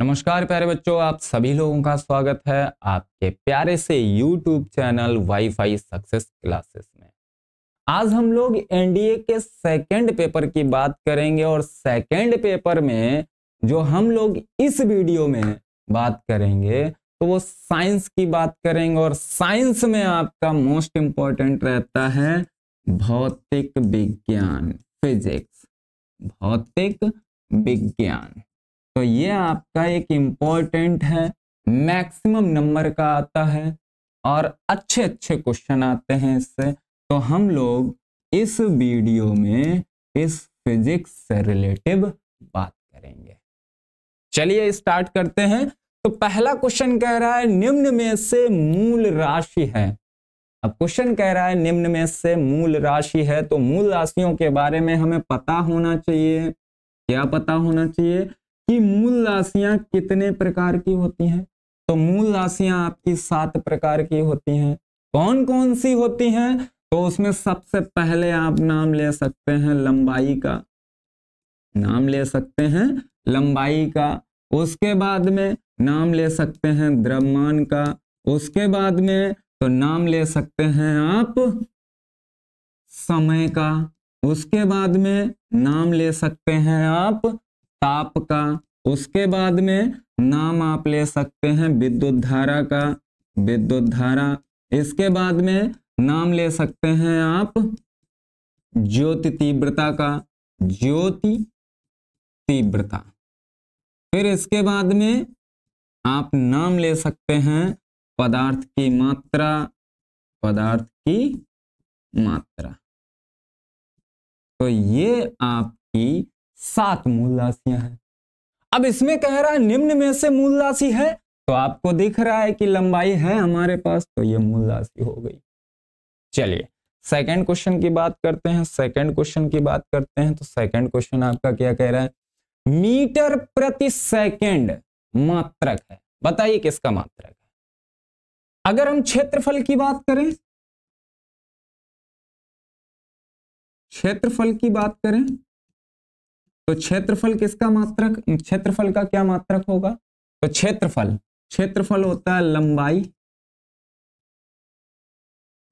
नमस्कार प्यारे बच्चों आप सभी लोगों का स्वागत है आपके प्यारे से YouTube channel WiFi Success Classes में आज हम लोग एनडीए के सेकंड पेपर की बात करेंगे और सेकंड पेपर में जो हम लोग इस वीडियो में बात करेंगे तो वो साइंस की बात करेंगे और साइंस में आपका मोस्ट इंपॉर्टेंट रहता है भौतिक विज्ञान फिजिक्स भौतिक विज्ञान तो ये आपका एक इम्पॉर्टेंट है मैक्सिमम नंबर का आता है और अच्छे अच्छे क्वेश्चन आते हैं इससे तो हम लोग इस वीडियो में इस फिजिक्स से रिलेटिव बात करेंगे चलिए स्टार्ट करते हैं तो पहला क्वेश्चन कह रहा है निम्न में से मूल राशि है अब क्वेश्चन कह रहा है निम्न में से मूल राशि है तो मूल राशियों के बारे में हमें पता होना चाहिए क्या पता होना चाहिए कि मूल राशियां कितने प्रकार की होती हैं तो मूल राशियां आपकी सात प्रकार की होती हैं कौन कौन सी होती हैं तो उसमें सबसे पहले आप नाम ले सकते हैं लंबाई का नाम ले सकते हैं लंबाई का उसके बाद में नाम ले सकते हैं द्रव्यमान का उसके बाद में तो नाम ले सकते हैं आप समय का उसके बाद में नाम ले सकते हैं आप ताप का उसके बाद में नाम आप ले सकते हैं विद्युत धारा का विद्युत धारा इसके बाद में नाम ले सकते हैं आप ज्योति तीव्रता का ज्योति तीव्रता फिर इसके बाद में आप नाम ले सकते हैं पदार्थ की मात्रा पदार्थ की मात्रा तो ये आपकी सात मूल राशियां हैं अब इसमें कह रहा है निम्न में से मूल राशि है तो आपको दिख रहा है कि लंबाई है हमारे पास तो ये मूल राशि हो गई चलिए सेकंड क्वेश्चन की बात करते हैं सेकंड क्वेश्चन की बात करते हैं तो सेकंड क्वेश्चन आपका क्या कह रहा है मीटर प्रति सेकंड मात्रक है बताइए किसका मात्रक है अगर हम क्षेत्रफल की बात करें क्षेत्रफल की बात करें तो क्षेत्रफल किसका मात्रक क्षेत्रफल का क्या मात्रक होगा तो क्षेत्रफल क्षेत्रफल होता है लंबाई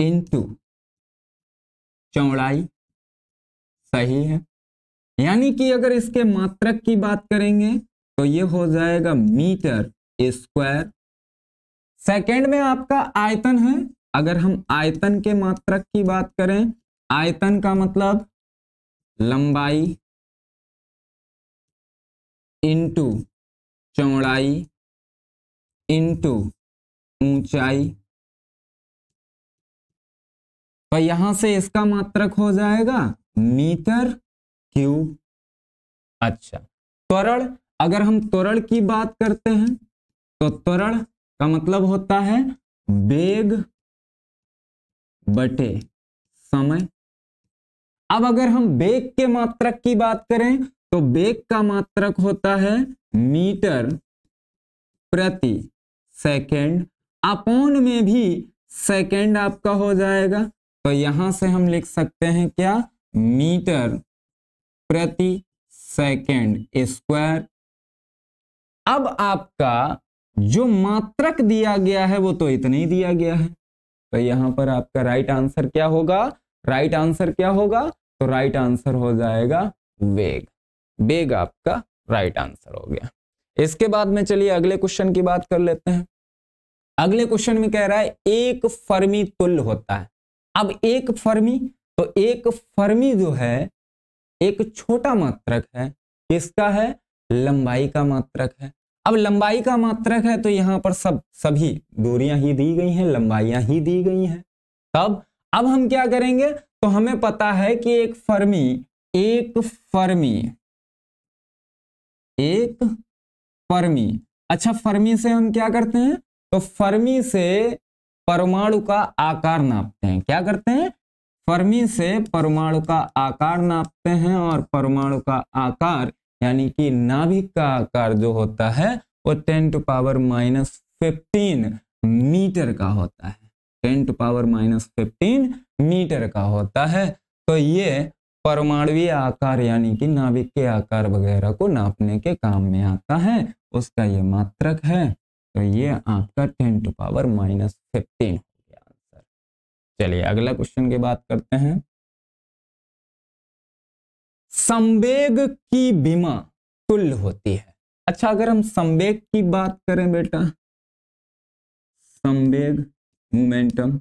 इंटू चौड़ाई सही है यानी कि अगर इसके मात्रक की बात करेंगे तो ये हो जाएगा मीटर स्क्वायर सेकेंड में आपका आयतन है अगर हम आयतन के मात्रक की बात करें आयतन का मतलब लंबाई इंटू चौड़ाई इंटू ऊंचाई तो यहां से इसका मात्रक हो जाएगा मीटर क्यूब अच्छा त्वरण अगर हम त्वरण की बात करते हैं तो त्वरण का मतलब होता है वेग बटे समय अब अगर हम वेग के मात्रक की बात करें तो बेग का मात्रक होता है मीटर प्रति सेकेंड अपॉन में भी सेकेंड आपका हो जाएगा तो यहां से हम लिख सकते हैं क्या मीटर प्रति सेकेंड स्क्वायर अब आपका जो मात्रक दिया गया है वो तो इतना ही दिया गया है तो यहां पर आपका राइट आंसर क्या होगा राइट आंसर क्या होगा तो राइट आंसर हो जाएगा वेग बेग आपका राइट आंसर हो गया इसके बाद में चलिए अगले क्वेश्चन की बात कर लेते हैं अगले क्वेश्चन में कह रहा है एक फर्मी तुल्य होता है अब एक फर्मी तो एक फर्मी जो है एक छोटा मात्रक है किसका है लंबाई का मात्रक है अब लंबाई का मात्रक है तो यहां पर सब सभी दूरियां ही दी गई हैं लंबाइयां ही दी गई हैं तब अब हम क्या करेंगे तो हमें पता है कि एक फर्मी एक फर्मी एक फर्मी अच्छा फर्मी से हम क्या करते हैं तो फर्मी से परमाणु का आकार नापते हैं क्या करते हैं फर्मी से परमाणु का आकार नापते हैं और परमाणु का आकार यानी कि नाभिक का आकार जो होता है वो ten to power minus fifteen metre का होता है ten to power minus fifteen metre का होता है तो ये परमाणवीय आकार यानी कि नाभिक के आकार वगैरह को नापने के काम में आता है उसका ये मात्रक है तो ये आपका ten to power minus fifteen हो गया आंसर चलिए अगला क्वेश्चन की बात करते हैं संवेग की बीमा कुल होती है अच्छा अगर हम संवेग की बात करें बेटा संवेग मोमेंटम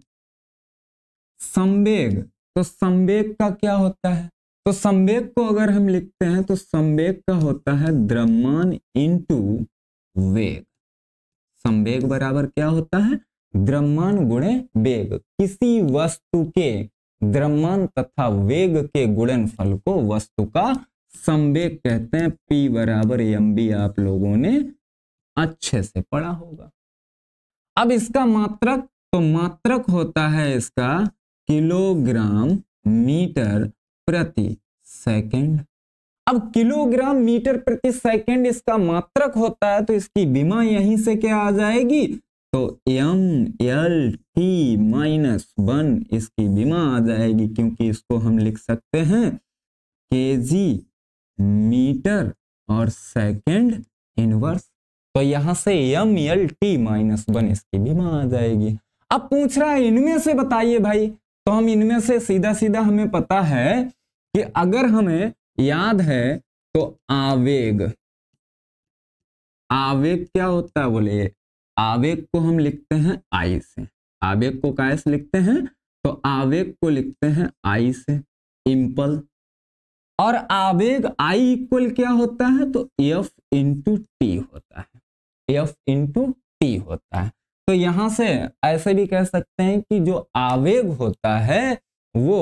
संवेग तो संवेग का क्या होता है तो संवेद को अगर हम लिखते हैं तो संवेद का होता है द्रव्यमान इंटू वेग संवेग बराबर क्या होता है द्रव्यमान गुणे वेग किसी वस्तु के द्रव्यमान तथा वेग के गुणनफल को वस्तु का संवेग कहते हैं पी बराबर एम बी आप लोगों ने अच्छे से पढ़ा होगा अब इसका मात्रक तो मात्रक होता है इसका किलोग्राम मीटर प्रति सेकंड अब किलोग्राम मीटर प्रति सेकंड इसका मात्रक होता है तो इसकी बीमा यहीं से क्या आ जाएगी तो M L T minus one इसकी बीमा आ जाएगी क्योंकि इसको हम लिख सकते हैं के जी मीटर और सेकंड इनवर्स तो यहां से M L T minus one इसकी बीमा आ जाएगी अब पूछ रहा है इनमें से बताइए भाई तो हम इनमें से सीधा सीधा हमें पता है कि अगर हमें याद है तो आवेग आवेग क्या होता है बोले आवेग को हम लिखते हैं आई से आवेग को काय से लिखते हैं तो आवेग को लिखते हैं आई से इम्पल और आवेग आई इक्वल क्या होता है तो एफ इंटू टी होता है एफ इंटू टी होता है तो यहां से ऐसे भी कह सकते हैं कि जो आवेग होता है वो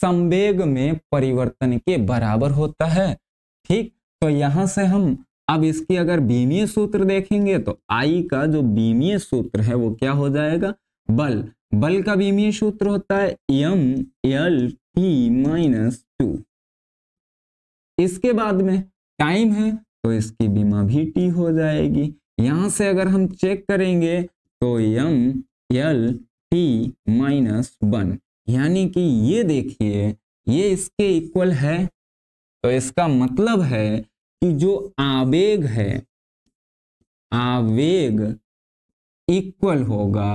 संवेग में परिवर्तन के बराबर होता है ठीक तो यहां से हम अब इसकी अगर बीमीय सूत्र देखेंगे तो आई का जो बीमीय सूत्र है वो क्या हो जाएगा बल बल का बीमीय सूत्र होता है M L T minus two इसके बाद में टाइम है तो इसकी बीमा भी टी हो जाएगी यहां से अगर हम चेक करेंगे तो M L T minus one यानी कि ये देखिए ये इसके इक्वल है तो इसका मतलब है कि जो आवेग है आवेग इक्वल होगा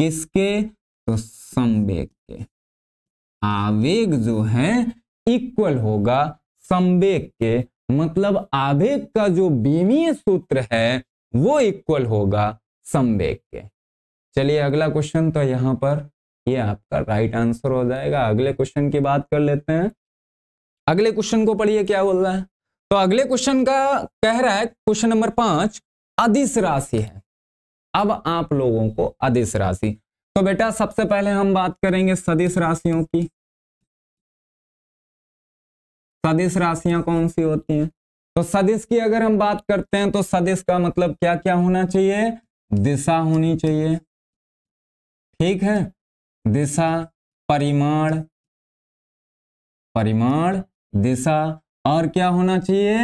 किसके तो संवेग के आवेग जो है इक्वल होगा संवेग के मतलब आवेग का जो बीमीय सूत्र है वो इक्वल होगा संवेग के चलिए अगला क्वेश्चन तो यहां पर ये आपका राइट आंसर हो जाएगा अगले क्वेश्चन की बात कर लेते हैं अगले क्वेश्चन को पढ़िए क्या बोल रहा है तो अगले क्वेश्चन का कह रहा है क्वेश्चन नंबर पांच अधिस राशि है अब आप लोगों को अधिस राशि तो बेटा सबसे पहले हम बात करेंगे सदिश राशियों की सदिश राशियां कौन सी होती हैं तो सदिश की अगर हम बात करते हैं तो सदिश का मतलब क्या क्या होना चाहिए दिशा होनी चाहिए ठीक है दिशा परिमाण परिमाण दिशा और क्या होना चाहिए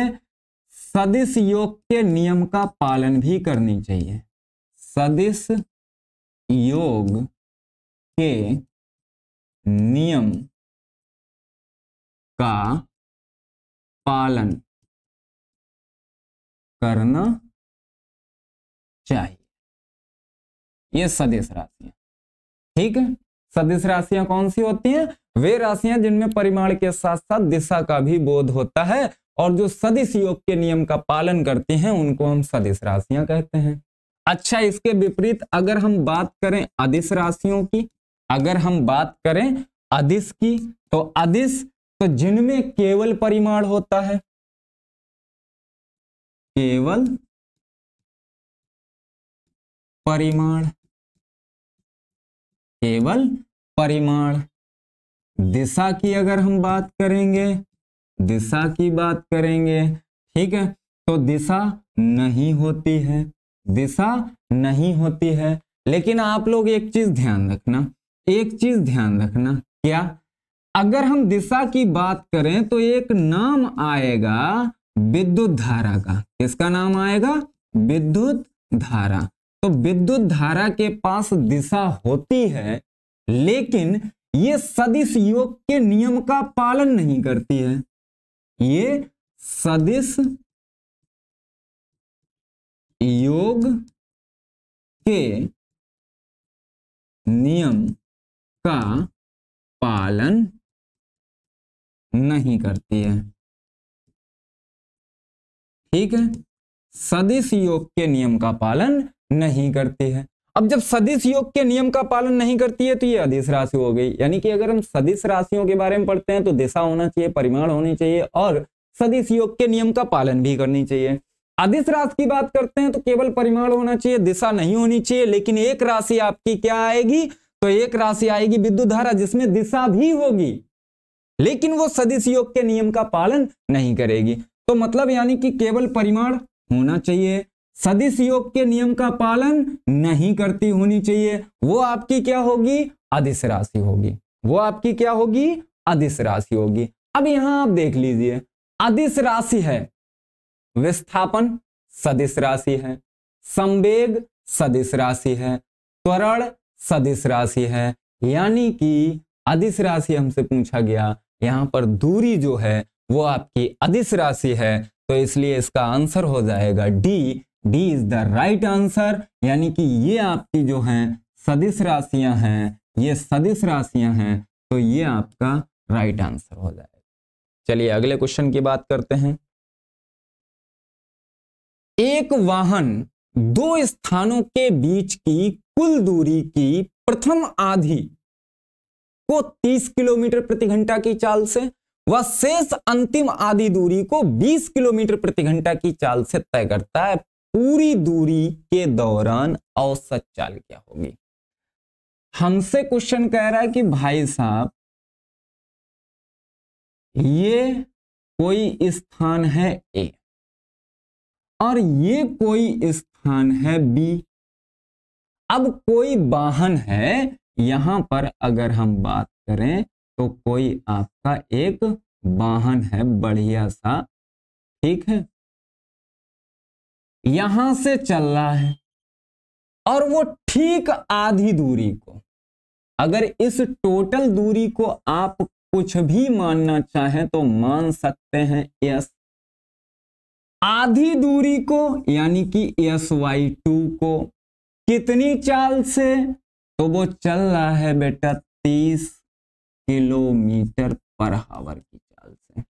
सदिश योग के नियम का पालन भी करनी चाहिए सदिश योग के नियम का पालन करना चाहिए ये सदिश राशि ठीक है सदिश राशियां कौन सी होती हैं वे राशियां जिनमें परिमाण के साथ साथ दिशा का भी बोध होता है और जो सदिश योग के नियम का पालन करते हैं उनको हम सदिश राशियां कहते हैं अच्छा इसके विपरीत अगर हम बात करें अधिस राशियों की अगर हम बात करें अधिस की तो अधिस तो जिनमें केवल परिमाण होता है केवल परिमाण केवल परिमाण दिशा की अगर हम बात करेंगे दिशा की बात करेंगे ठीक है तो दिशा नहीं होती है दिशा नहीं होती है लेकिन आप लोग एक चीज ध्यान रखना एक चीज ध्यान रखना क्या अगर हम दिशा की बात करें तो एक नाम आएगा विद्युत धारा का किसका नाम आएगा विद्युत धारा तो विद्युत धारा के पास दिशा होती है लेकिन ये सदिश योग के नियम का पालन नहीं करती है ये सदिश योग के नियम का पालन नहीं करती है ठीक है सदिश योग के नियम का पालन नहीं करती है अब जब सदिश योग के नियम का पालन नहीं करती है तो ये अधिस राशि हो गई यानी कि अगर हम सदिश राशियों के बारे में पढ़ते हैं तो दिशा होना चाहिए परिमाण होनी चाहिए और सदिश योग के नियम का पालन भी करनी चाहिए अधिस राशि की बात करते हैं तो केवल परिमाण होना चाहिए दिशा नहीं होनी चाहिए लेकिन एक राशि आपकी क्या आएगी तो एक राशि आएगी विद्युत धारा जिसमें दिशा भी होगी लेकिन वो सदिश योग के नियम का पालन नहीं करेगी तो मतलब यानी कि केवल परिमाण होना चाहिए सदिश योग के नियम का पालन नहीं करती होनी चाहिए वो आपकी क्या होगी अधिस राशि होगी वो आपकी क्या होगी अधिस राशि होगी अब यहां आप देख लीजिए अधिस राशि है विस्थापन सदिश राशि है संवेग सदिश राशि है त्वरण सदिश राशि है यानी कि अधिस राशि हमसे पूछा गया यहां पर दूरी जो है वो आपकी अधिस राशि है तो इसलिए इसका आंसर हो जाएगा D D is the right answer यानी कि ये आपकी जो है सदिश राशियां हैं ये सदिश राशियां हैं तो ये आपका राइट आंसर हो जाएगा चलिए अगले क्वेश्चन की बात करते हैं एक वाहन दो स्थानों के बीच की कुल दूरी की प्रथम आधी को 30 किलोमीटर प्रति घंटा की चाल से व शेष अंतिम आधी दूरी को 20 किलोमीटर प्रति घंटा की चाल से तय करता है पूरी दूरी के दौरान औसत चाल क्या होगी हमसे क्वेश्चन कह रहा है कि भाई साहब ये कोई स्थान है ए और ये कोई स्थान है बी अब कोई वाहन है यहां पर अगर हम बात करें तो कोई आपका एक वाहन है बढ़िया सा ठीक है यहां से चल रहा है और वो ठीक आधी दूरी को अगर इस टोटल दूरी को आप कुछ भी मानना चाहें तो मान सकते हैं एस आधी दूरी को यानी कि एस वाई टू को कितनी चाल से तो वो चल रहा है बेटा तीस किलोमीटर पर हावर की चाल से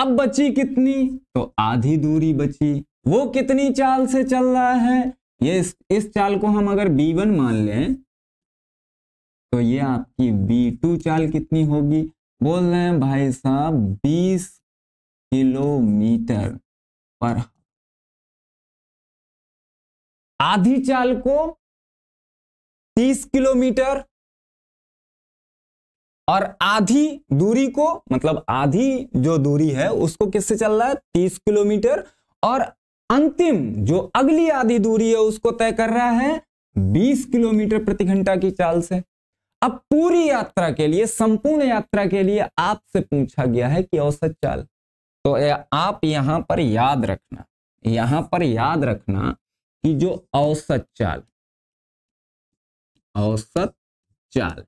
अब बची कितनी तो आधी दूरी बची वो कितनी चाल से चल रहा है ये इस, इस चाल को हम अगर बी वन मान लें तो ये आपकी बी टू चाल कितनी होगी बोल रहे हैं भाई साहब बीस किलोमीटर पर आधी चाल को 30 किलोमीटर और आधी दूरी को मतलब आधी जो दूरी है उसको किससे चल रहा है 30 किलोमीटर और अंतिम जो अगली आधी दूरी है उसको तय कर रहा है 20 किलोमीटर प्रति घंटा की चाल से अब पूरी यात्रा के लिए संपूर्ण यात्रा के लिए आपसे पूछा गया है कि औसत चाल तो आप यहां पर याद रखना यहां पर याद रखना कि जो औसत चाल औसत चाल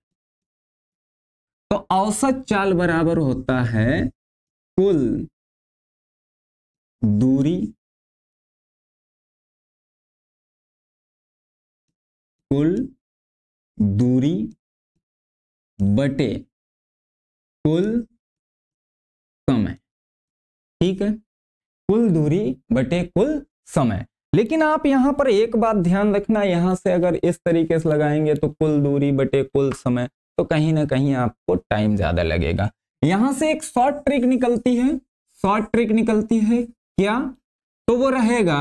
तो औसत चाल बराबर होता है कुल दूरी कुल दूरी बटे कुल समय ठीक है कुल दूरी बटे कुल समय लेकिन आप यहां पर एक बात ध्यान रखना यहां से अगर इस तरीके से लगाएंगे तो कुल दूरी बटे कुल समय तो कहीं ना कहीं आपको टाइम ज्यादा लगेगा यहां से एक शॉर्ट ट्रिक निकलती है शॉर्ट ट्रिक निकलती है क्या तो वो रहेगा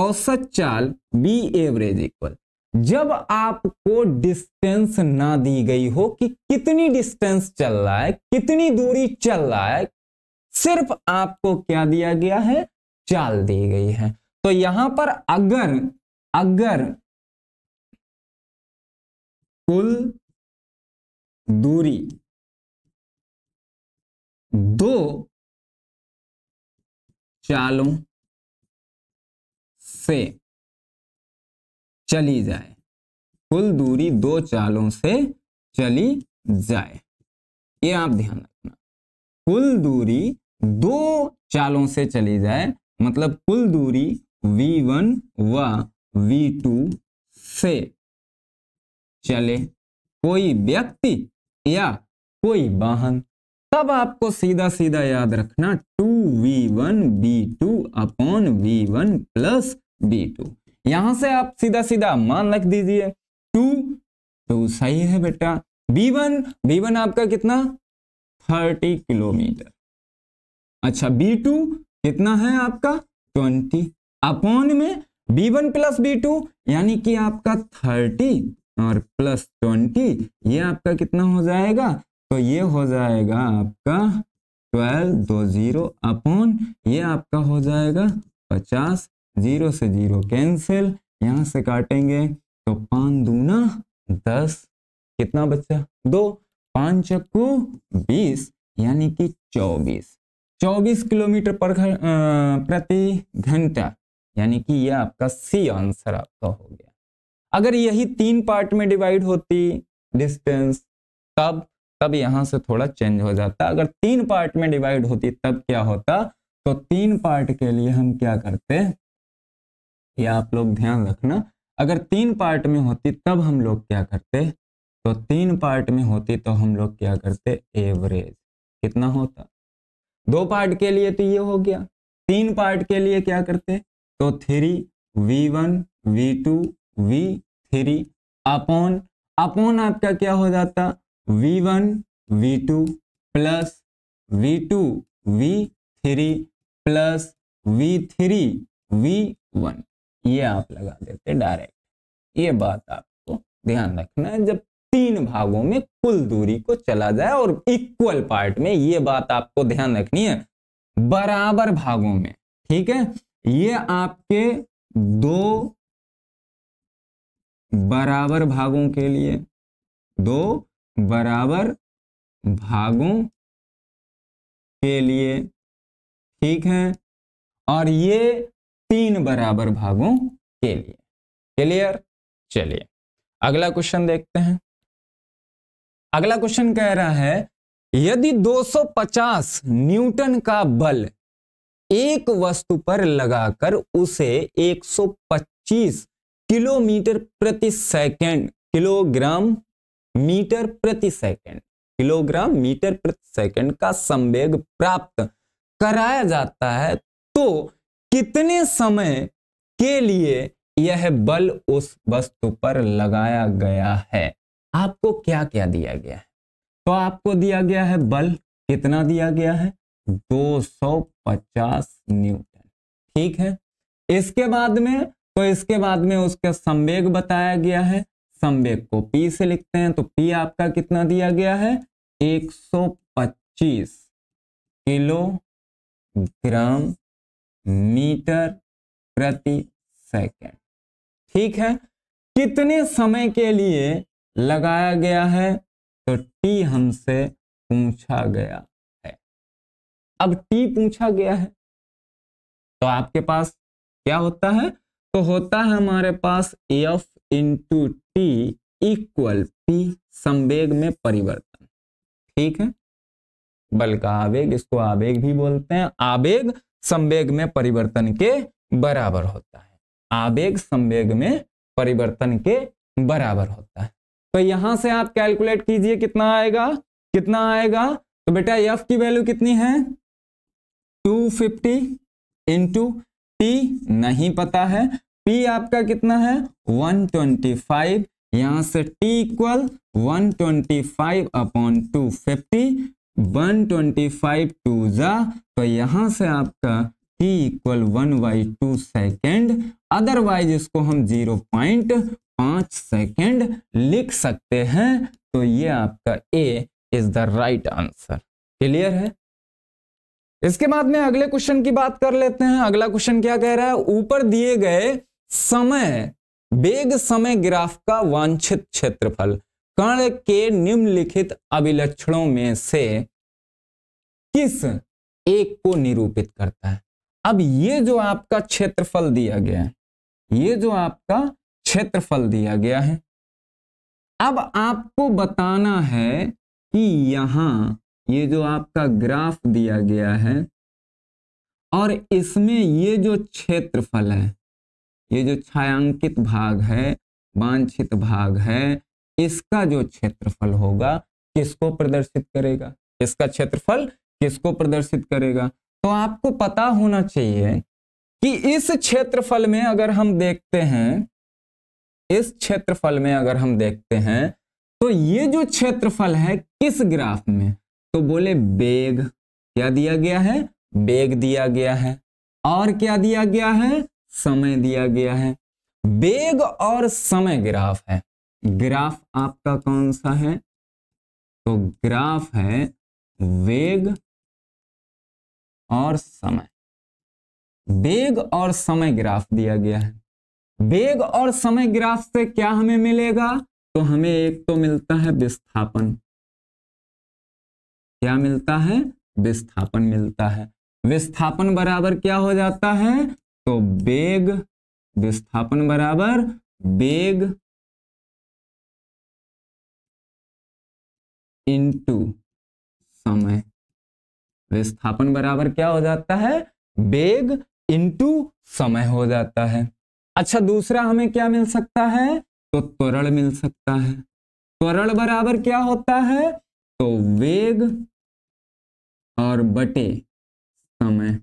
औसत चाल बी एवरेज इक्वल जब आपको डिस्टेंस ना दी गई हो कि कितनी डिस्टेंस चल रहा है कितनी दूरी चल रहा है सिर्फ आपको क्या दिया गया है चाल दी गई है तो यहां पर अगर अगर कुल दूरी दो चालों से चली जाए कुल दूरी दो चालों से चली जाए ये आप ध्यान रखना कुल दूरी दो चालों से चली जाए मतलब कुल दूरी v1 व v2 से चले कोई व्यक्ति या कोई वाहन तब आपको सीधा सीधा याद रखना two V one B two upon V one plus B two यहां से आप सीधा सीधा मान रख दीजिए टू तो सही है बेटा बी वन बी वन आपका कितना थर्टी किलोमीटर अच्छा बी टू कितना है आपका ट्वेंटी अपॉन में B one plus B two यानी कि आपका थर्टी और प्लस ट्वेंटी ये आपका कितना हो जाएगा तो ये हो जाएगा आपका ट्वेल्व दो जीरो अपॉन ये आपका हो जाएगा पचास जीरो से जीरो कैंसिल यहाँ से काटेंगे तो पाँच दूना दस कितना बच्चा दो पाँच चक्कू बीस यानी कि चौबीस चौबीस किलोमीटर पर प्रति घंटा यानी कि यह आपका सी आंसर आपका हो गया अगर यही तीन पार्ट में डिवाइड होती डिस्टेंस तब तब यहाँ से थोड़ा चेंज हो जाता अगर तीन पार्ट में डिवाइड होती तब क्या होता तो तीन पार्ट के लिए हम क्या करते ये हम्म। आप लोग ध्यान रखना अगर तीन पार्ट में होती तब हम लोग क्या करते तो तीन पार्ट में होती तो हम लोग क्या करते एवरेज कितना होता दो पार्ट के लिए तो ये हो गया तीन पार्ट के लिए क्या करते तो three V one V two V three upon upon आपका क्या हो जाता V one V two plus V two V three plus V three V one ये आप लगा देते डायरेक्ट ये बात आपको ध्यान रखना है जब तीन भागों में कुल दूरी को चला जाए और इक्वल पार्ट में ये बात आपको ध्यान रखनी है बराबर भागों में ठीक है ये आपके दो बराबर भागों के लिए दो बराबर भागों के लिए ठीक है और ये तीन बराबर भागों के लिए क्लियर चलिए अगला क्वेश्चन देखते हैं अगला क्वेश्चन कह रहा है यदि 250 न्यूटन का बल एक वस्तु पर लगाकर उसे 125 किलोमीटर प्रति सेकंड किलोग्राम मीटर प्रति सेकंड किलोग्राम मीटर प्रति सेकंड का संवेग प्राप्त कराया जाता है तो कितने समय के लिए यह बल उस वस्तु पर लगाया गया है आपको क्या क्या दिया गया है तो आपको दिया गया है बल कितना दिया गया है 250 न्यूटन ठीक है इसके बाद में तो इसके बाद में उसका संवेग बताया गया है संवेग को P से लिखते हैं तो P आपका कितना दिया गया है 125 किलोग्राम मीटर प्रति सेकेंड ठीक है कितने समय के लिए लगाया गया है तो टी हमसे पूछा गया है अब टी पूछा गया है तो आपके पास क्या होता है तो होता है हमारे पास F into T equal P संवेग में परिवर्तन ठीक है बल का आवेग इसको आवेग भी बोलते हैं आवेग संवेग में परिवर्तन के बराबर होता है आवेग संवेग में परिवर्तन के बराबर होता है तो यहां से आप कैलकुलेट कीजिए कितना आएगा कितना आएगा तो बेटा एफ की वैल्यू कितनी है 250 फिफ्टी इंटू टी नहीं पता है पी आपका कितना है 125 यहां से T equal one twenty five upon two one twenty five two जा तो यहां से आपका T equal one by two second otherwise इसको हम जीरो पॉइंट पांच सेकेंड लिख सकते हैं तो ये आपका A is the right answer clear है इसके बाद में अगले क्वेश्चन की बात कर लेते हैं अगला क्वेश्चन क्या कह रहा है ऊपर दिए गए समय वेग समय ग्राफ का वांछित क्षेत्रफल कर्ण के निम्नलिखित अभिलक्षणों में से किस एक को निरूपित करता है अब ये जो आपका क्षेत्रफल दिया गया है ये जो आपका क्षेत्रफल दिया गया है अब आपको बताना है कि यहां ये जो आपका ग्राफ दिया गया है और इसमें ये जो क्षेत्रफल है ये जो छायांकित भाग है वांछित भाग है इसका जो क्षेत्रफल होगा किसको प्रदर्शित करेगा इसका क्षेत्रफल किसको प्रदर्शित करेगा तो आपको पता होना चाहिए कि इस क्षेत्रफल में अगर हम देखते हैं इस क्षेत्रफल में अगर हम देखते हैं तो ये जो क्षेत्रफल है किस ग्राफ में तो बोले बेग क्या दिया गया है बेग दिया गया है और क्या दिया गया है समय दिया गया है बेग और समय ग्राफ है ग्राफ आपका कौन सा है तो ग्राफ है वेग और समय वेग और समय ग्राफ दिया गया है वेग और समय ग्राफ से क्या हमें मिलेगा तो हमें एक तो मिलता है विस्थापन क्या मिलता है विस्थापन मिलता है विस्थापन बराबर क्या हो जाता है तो वेग विस्थापन बराबर वेग इंटू समय विस्थापन बराबर क्या हो जाता है वेग इंटू समय हो जाता है अच्छा दूसरा हमें क्या मिल सकता है तो त्वरण मिल सकता है त्वरण बराबर क्या होता है तो वेग और बटे समय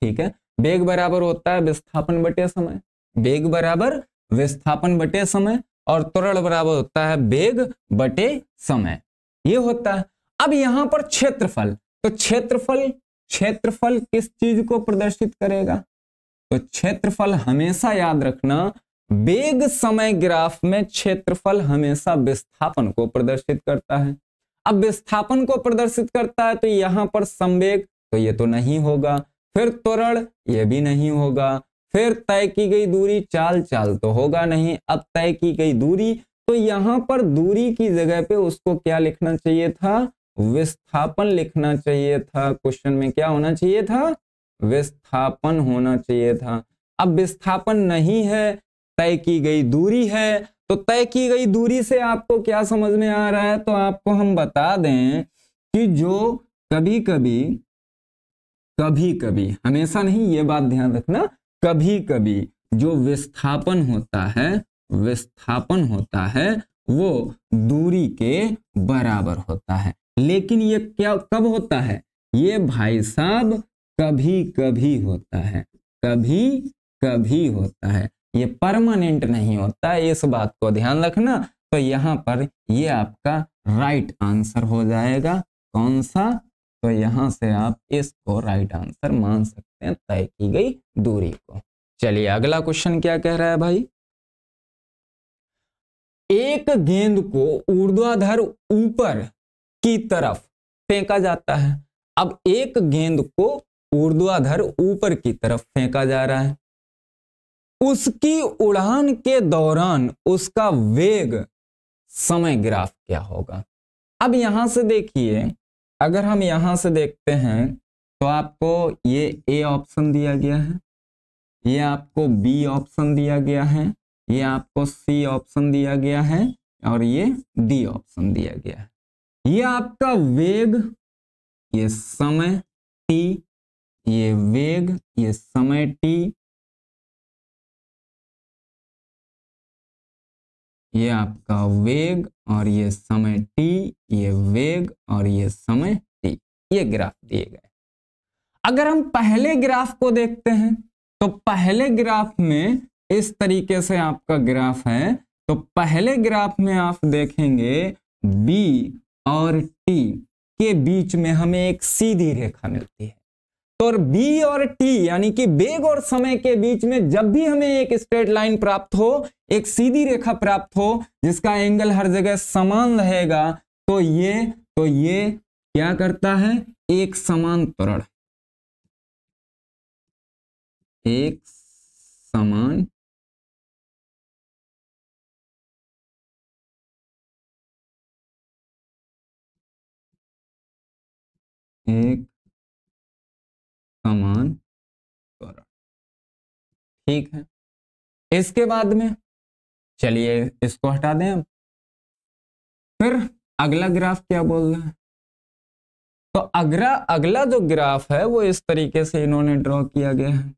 ठीक है वेग बराबर होता है विस्थापन बटे समय वेग बराबर विस्थापन बटे समय और त्वरण बराबर होता है वेग बटे समय ये होता है अब यहां पर क्षेत्रफल तो क्षेत्रफल क्षेत्रफल किस चीज को प्रदर्शित करेगा तो क्षेत्रफल हमेशा याद रखना वेग समय ग्राफ में क्षेत्रफल हमेशा विस्थापन को प्रदर्शित करता है अब विस्थापन को प्रदर्शित करता है तो यहां पर संवेग तो ये तो नहीं होगा फिर त्वरण ये भी नहीं होगा फिर तय की गई दूरी चाल चाल तो होगा नहीं अब तय की गई दूरी तो यहां पर दूरी की जगह पे उसको क्या लिखना चाहिए था विस्थापन लिखना चाहिए था क्वेश्चन में क्या होना चाहिए था विस्थापन होना चाहिए था अब विस्थापन नहीं है तय की गई दूरी है तो तय की गई दूरी से आपको क्या समझ में आ रहा है तो आपको हम बता दें कि जो कभी कभी कभी कभी हमेशा नहीं ये बात ध्यान रखना कभी कभी जो विस्थापन होता है विस्थापन होता है वो दूरी के बराबर होता है लेकिन ये क्या कब होता है ये भाई साहब कभी कभी होता है कभी कभी होता है ये परमानेंट नहीं होता है इस बात को ध्यान रखना तो यहाँ पर ये आपका राइट आंसर हो जाएगा कौन सा तो यहाँ से आप इसको राइट आंसर मान सकते हैं तय की गई दूरी को चलिए अगला क्वेश्चन क्या कह रहा है भाई एक गेंद को ऊर्ध्वाधर ऊपर की तरफ फेंका जाता है अब एक गेंद को ऊर्ध्वाधर ऊपर की तरफ फेंका जा रहा है उसकी उड़ान के दौरान उसका वेग समय ग्राफ क्या होगा अब यहां से देखिए अगर हम यहां से देखते हैं तो आपको ये ए ऑप्शन दिया गया है ये आपको बी ऑप्शन दिया गया है ये आपको सी ऑप्शन दिया गया है और ये डी ऑप्शन दिया गया है ये आपका वेग ये समय टी ये वेग ये समय टी ये आपका वेग और ये समय टी ये वेग और ये समय टी ये ग्राफ दिए गए अगर हम पहले ग्राफ को देखते हैं तो पहले ग्राफ में इस तरीके से आपका ग्राफ है तो पहले ग्राफ में आप देखेंगे बी और टी के बीच में हमें एक सीधी रेखा मिलती है तो बी और टी यानी कि वेग और समय के बीच में जब भी हमें एक स्ट्रेट लाइन प्राप्त हो एक सीधी रेखा प्राप्त हो जिसका एंगल हर जगह समान रहेगा तो ये तो ये क्या करता है एक समान तरण एक समान एक समान ठीक है इसके बाद में चलिए इसको हटा दें हम फिर अगला ग्राफ क्या बोल रहे हैं तो अगला अगला जो ग्राफ है वो इस तरीके से इन्होंने ड्रॉ किया गया है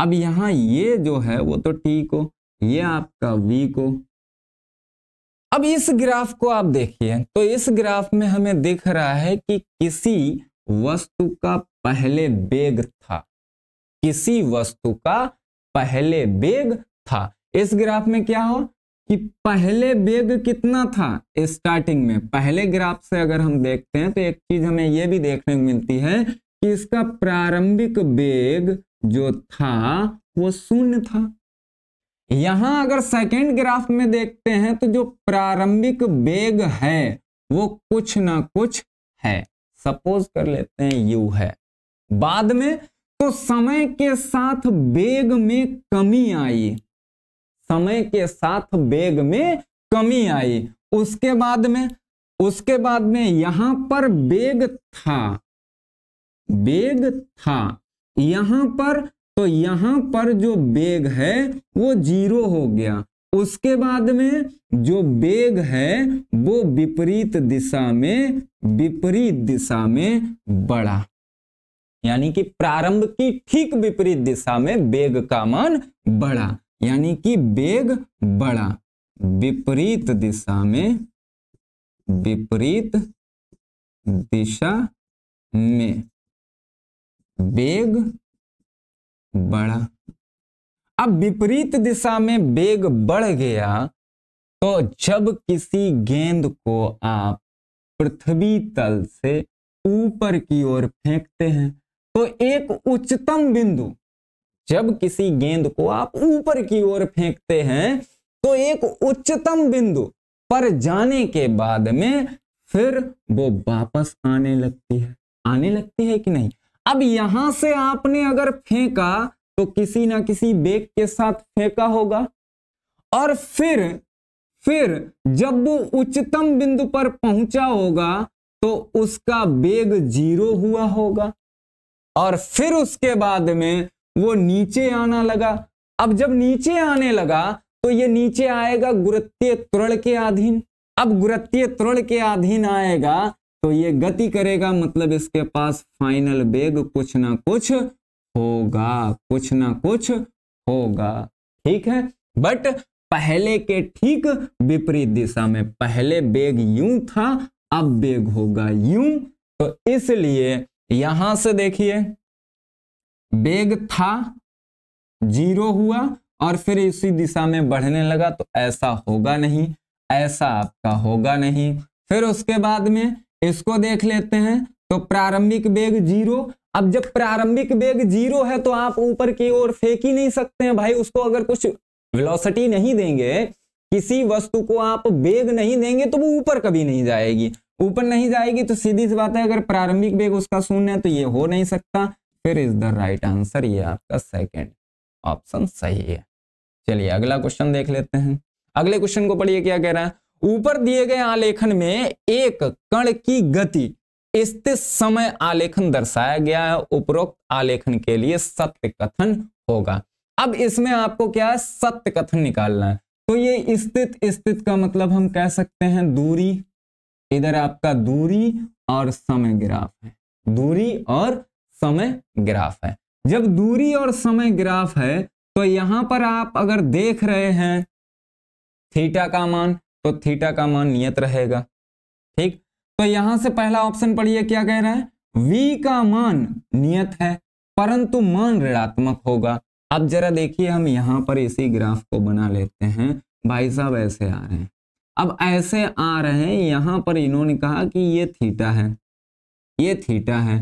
अब यहां ये जो है वो तो टी को ये आपका वी को अब इस ग्राफ को आप देखिए तो इस ग्राफ में हमें दिख रहा है कि किसी वस्तु का पहले बेग था किसी वस्तु का पहले बेग था इस ग्राफ में क्या हो कि पहले बेग कितना था स्टार्टिंग में पहले ग्राफ से अगर हम देखते हैं तो एक चीज हमें यह भी देखने को मिलती है कि इसका प्रारंभिक बेग जो था वो शून्य था यहां अगर सेकेंड ग्राफ में देखते हैं तो जो प्रारंभिक वेग है वो कुछ ना कुछ है सपोज कर लेते हैं यू है बाद में तो समय के साथ वेग में कमी आई समय के साथ वेग में कमी आई उसके बाद में उसके बाद में यहां पर वेग था वेग था यहां पर तो यहां पर जो बेग है वो जीरो हो गया उसके बाद में जो बेग है वो विपरीत दिशा में विपरीत दिशा में बढ़ा यानी कि प्रारंभ की ठीक विपरीत दिशा में बेग का मान बढ़ा यानी कि बेग बढ़ा विपरीत दिशा में विपरीत दिशा में वेग बढ़ा अब विपरीत दिशा में वेग बढ़ गया तो जब किसी गेंद को आप पृथ्वी तल से ऊपर की ओर फेंकते हैं तो एक उच्चतम बिंदु जब किसी गेंद को आप ऊपर की ओर फेंकते हैं तो एक उच्चतम बिंदु पर जाने के बाद में फिर वो वापस आने लगती है आने लगती है कि नहीं अब यहां से आपने अगर फेंका तो किसी ना किसी बेग के साथ फेंका होगा और फिर फिर जब वो उच्चतम बिंदु पर पहुंचा होगा तो उसका बेग जीरो हुआ होगा और फिर उसके बाद में वो नीचे आना लगा अब जब नीचे आने लगा तो ये नीचे आएगा गुरुत्वीय त्वरण के अधीन अब गुरुत्वीय त्वरण के अधीन आएगा तो ये गति करेगा मतलब इसके पास फाइनल बेग कुछ ना कुछ होगा कुछ ना कुछ होगा ठीक है बट पहले के ठीक विपरीत दिशा में पहले बेग यूं था अब बेग होगा यूं तो इसलिए यहां से देखिए बेग था जीरो हुआ और फिर इसी दिशा में बढ़ने लगा तो ऐसा होगा नहीं ऐसा आपका होगा नहीं फिर उसके बाद में इसको देख लेते हैं तो प्रारंभिक वेग जीरो अब जब प्रारंभिक वेग जीरो है तो आप ऊपर की ओर फेंक ही नहीं सकते हैं भाई उसको अगर कुछ वेलोसिटी नहीं देंगे किसी वस्तु को आप वेग नहीं देंगे तो वो ऊपर कभी नहीं जाएगी ऊपर नहीं जाएगी तो सीधी सी बात है अगर प्रारंभिक वेग उसका शून्य है तो ये हो नहीं सकता फिर इज द राइट आंसर ये आपका सेकेंड ऑप्शन सही है चलिए अगला क्वेश्चन देख लेते हैं अगले क्वेश्चन को पढ़िए क्या कह रहा है ऊपर दिए गए आलेखन में एक कण की गति स्थित समय आलेखन दर्शाया गया है उपरोक्त आलेखन के लिए सत्य कथन होगा अब इसमें आपको क्या है सत्य कथन निकालना है तो ये स्थित स्थित का मतलब हम कह सकते हैं दूरी इधर आपका दूरी और समय ग्राफ है दूरी और समय ग्राफ है जब दूरी और समय ग्राफ है तो यहां पर आप अगर देख रहे हैं थीटा का मान तो थीटा का मान नियत रहेगा ठीक तो यहां से पहला ऑप्शन पढ़िए क्या कह रहा है v का मान नियत है परंतु मान ऋणात्मक होगा अब जरा देखिए हम यहाँ पर इसी ग्राफ को बना लेते हैं भाई साहब ऐसे आ रहे हैं अब ऐसे आ रहे हैं यहां पर इन्होंने कहा कि ये थीटा है ये थीटा है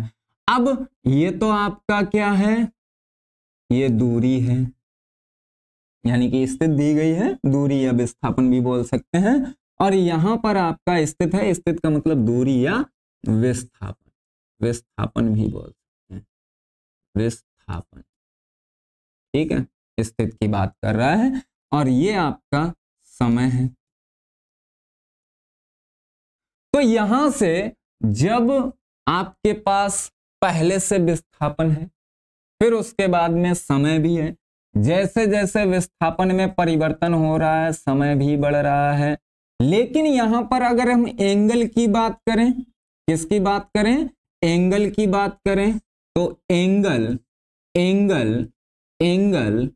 अब ये तो आपका क्या है ये दूरी है यानी कि स्थित दी गई है दूरी या विस्थापन भी बोल सकते हैं और यहां पर आपका स्थित है स्थित का मतलब दूरी या विस्थापन विस्थापन भी बोल सकते हैं विस्थापन ठीक है स्थित की बात कर रहा है और ये आपका समय है तो यहां से जब आपके पास पहले से विस्थापन है फिर उसके बाद में समय भी है जैसे जैसे विस्थापन में परिवर्तन हो रहा है समय भी बढ़ रहा है लेकिन यहां पर अगर हम एंगल की बात करें किसकी बात करें एंगल की बात करें तो angle angle angle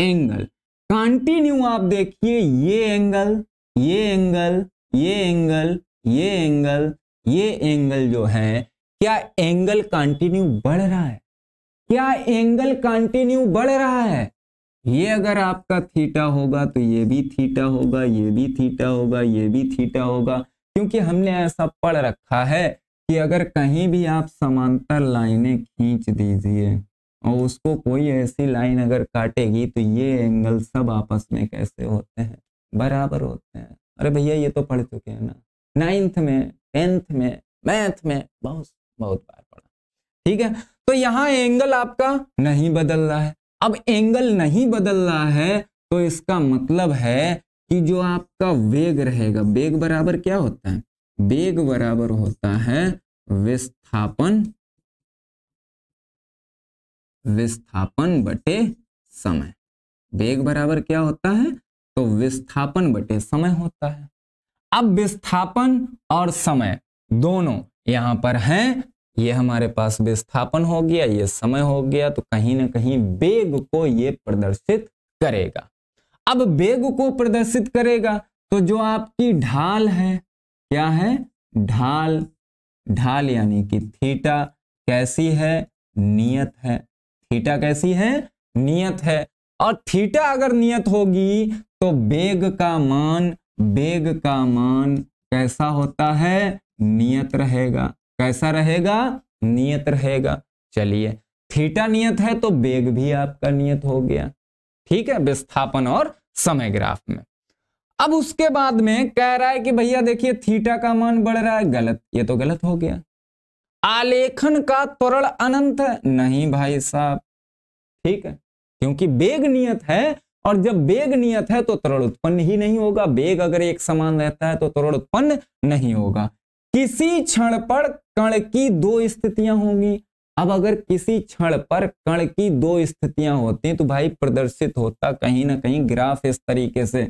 angle continue आप देखिए ये एंगल ये एंगल ये एंगल ये एंगल ये एंगल जो है क्या एंगल कंटिन्यू बढ़ रहा है क्या एंगल कंटिन्यू बढ़ रहा है ये अगर आपका थीटा होगा तो ये भी थीटा होगा ये भी थीटा होगा ये भी थीटा होगा क्योंकि हमने ऐसा पढ़ रखा है कि अगर कहीं भी आप समांतर लाइनें खींच दीजिए और उसको कोई ऐसी लाइन अगर काटेगी तो ये एंगल सब आपस में कैसे होते हैं बराबर होते हैं अरे भैया ये तो पढ़ चुके हैं ना नाइन्थ में टेंथ में मैथ में बहुत बहुत बार पढ़ा ठीक है तो यहाँ एंगल आपका नहीं बदल रहा है अब एंगल नहीं बदल रहा है तो इसका मतलब है कि जो आपका वेग रहेगा वेग बराबर क्या होता है वेग बराबर होता है विस्थापन विस्थापन बटे समय वेग बराबर क्या होता है तो विस्थापन बटे समय होता है अब विस्थापन और समय दोनों यहां पर हैं ये हमारे पास विस्थापन हो गया ये समय हो गया तो कहीं ना कहीं वेग को ये प्रदर्शित करेगा अब वेग को प्रदर्शित करेगा तो जो आपकी ढाल है क्या है ढाल ढाल यानी कि थीटा कैसी है नियत है थीटा कैसी है नियत है और थीटा अगर नियत होगी तो वेग का मान वेग का मान कैसा होता है नियत रहेगा कैसा रहेगा नियत रहेगा चलिए थीटा नियत है तो बेग भी आपका नियत हो गया ठीक है विस्थापन और समय ग्राफ में अब उसके बाद में कह रहा है कि भैया देखिए थीटा का मान बढ़ रहा है गलत ये तो गलत हो गया आलेखन का त्वरण अनंत नहीं भाई साहब ठीक है क्योंकि बेग नियत है और जब बेग नियत है तो त्वरण उत्पन्न ही नहीं होगा बेग अगर एक समान रहता है तो त्वरण उत्पन्न नहीं होगा किसी क्षण पर कण की दो स्थितियां होंगी अब अगर किसी क्षण पर कण की दो स्थितियां होती हैं तो भाई प्रदर्शित होता कहीं ना कहीं ग्राफ इस तरीके से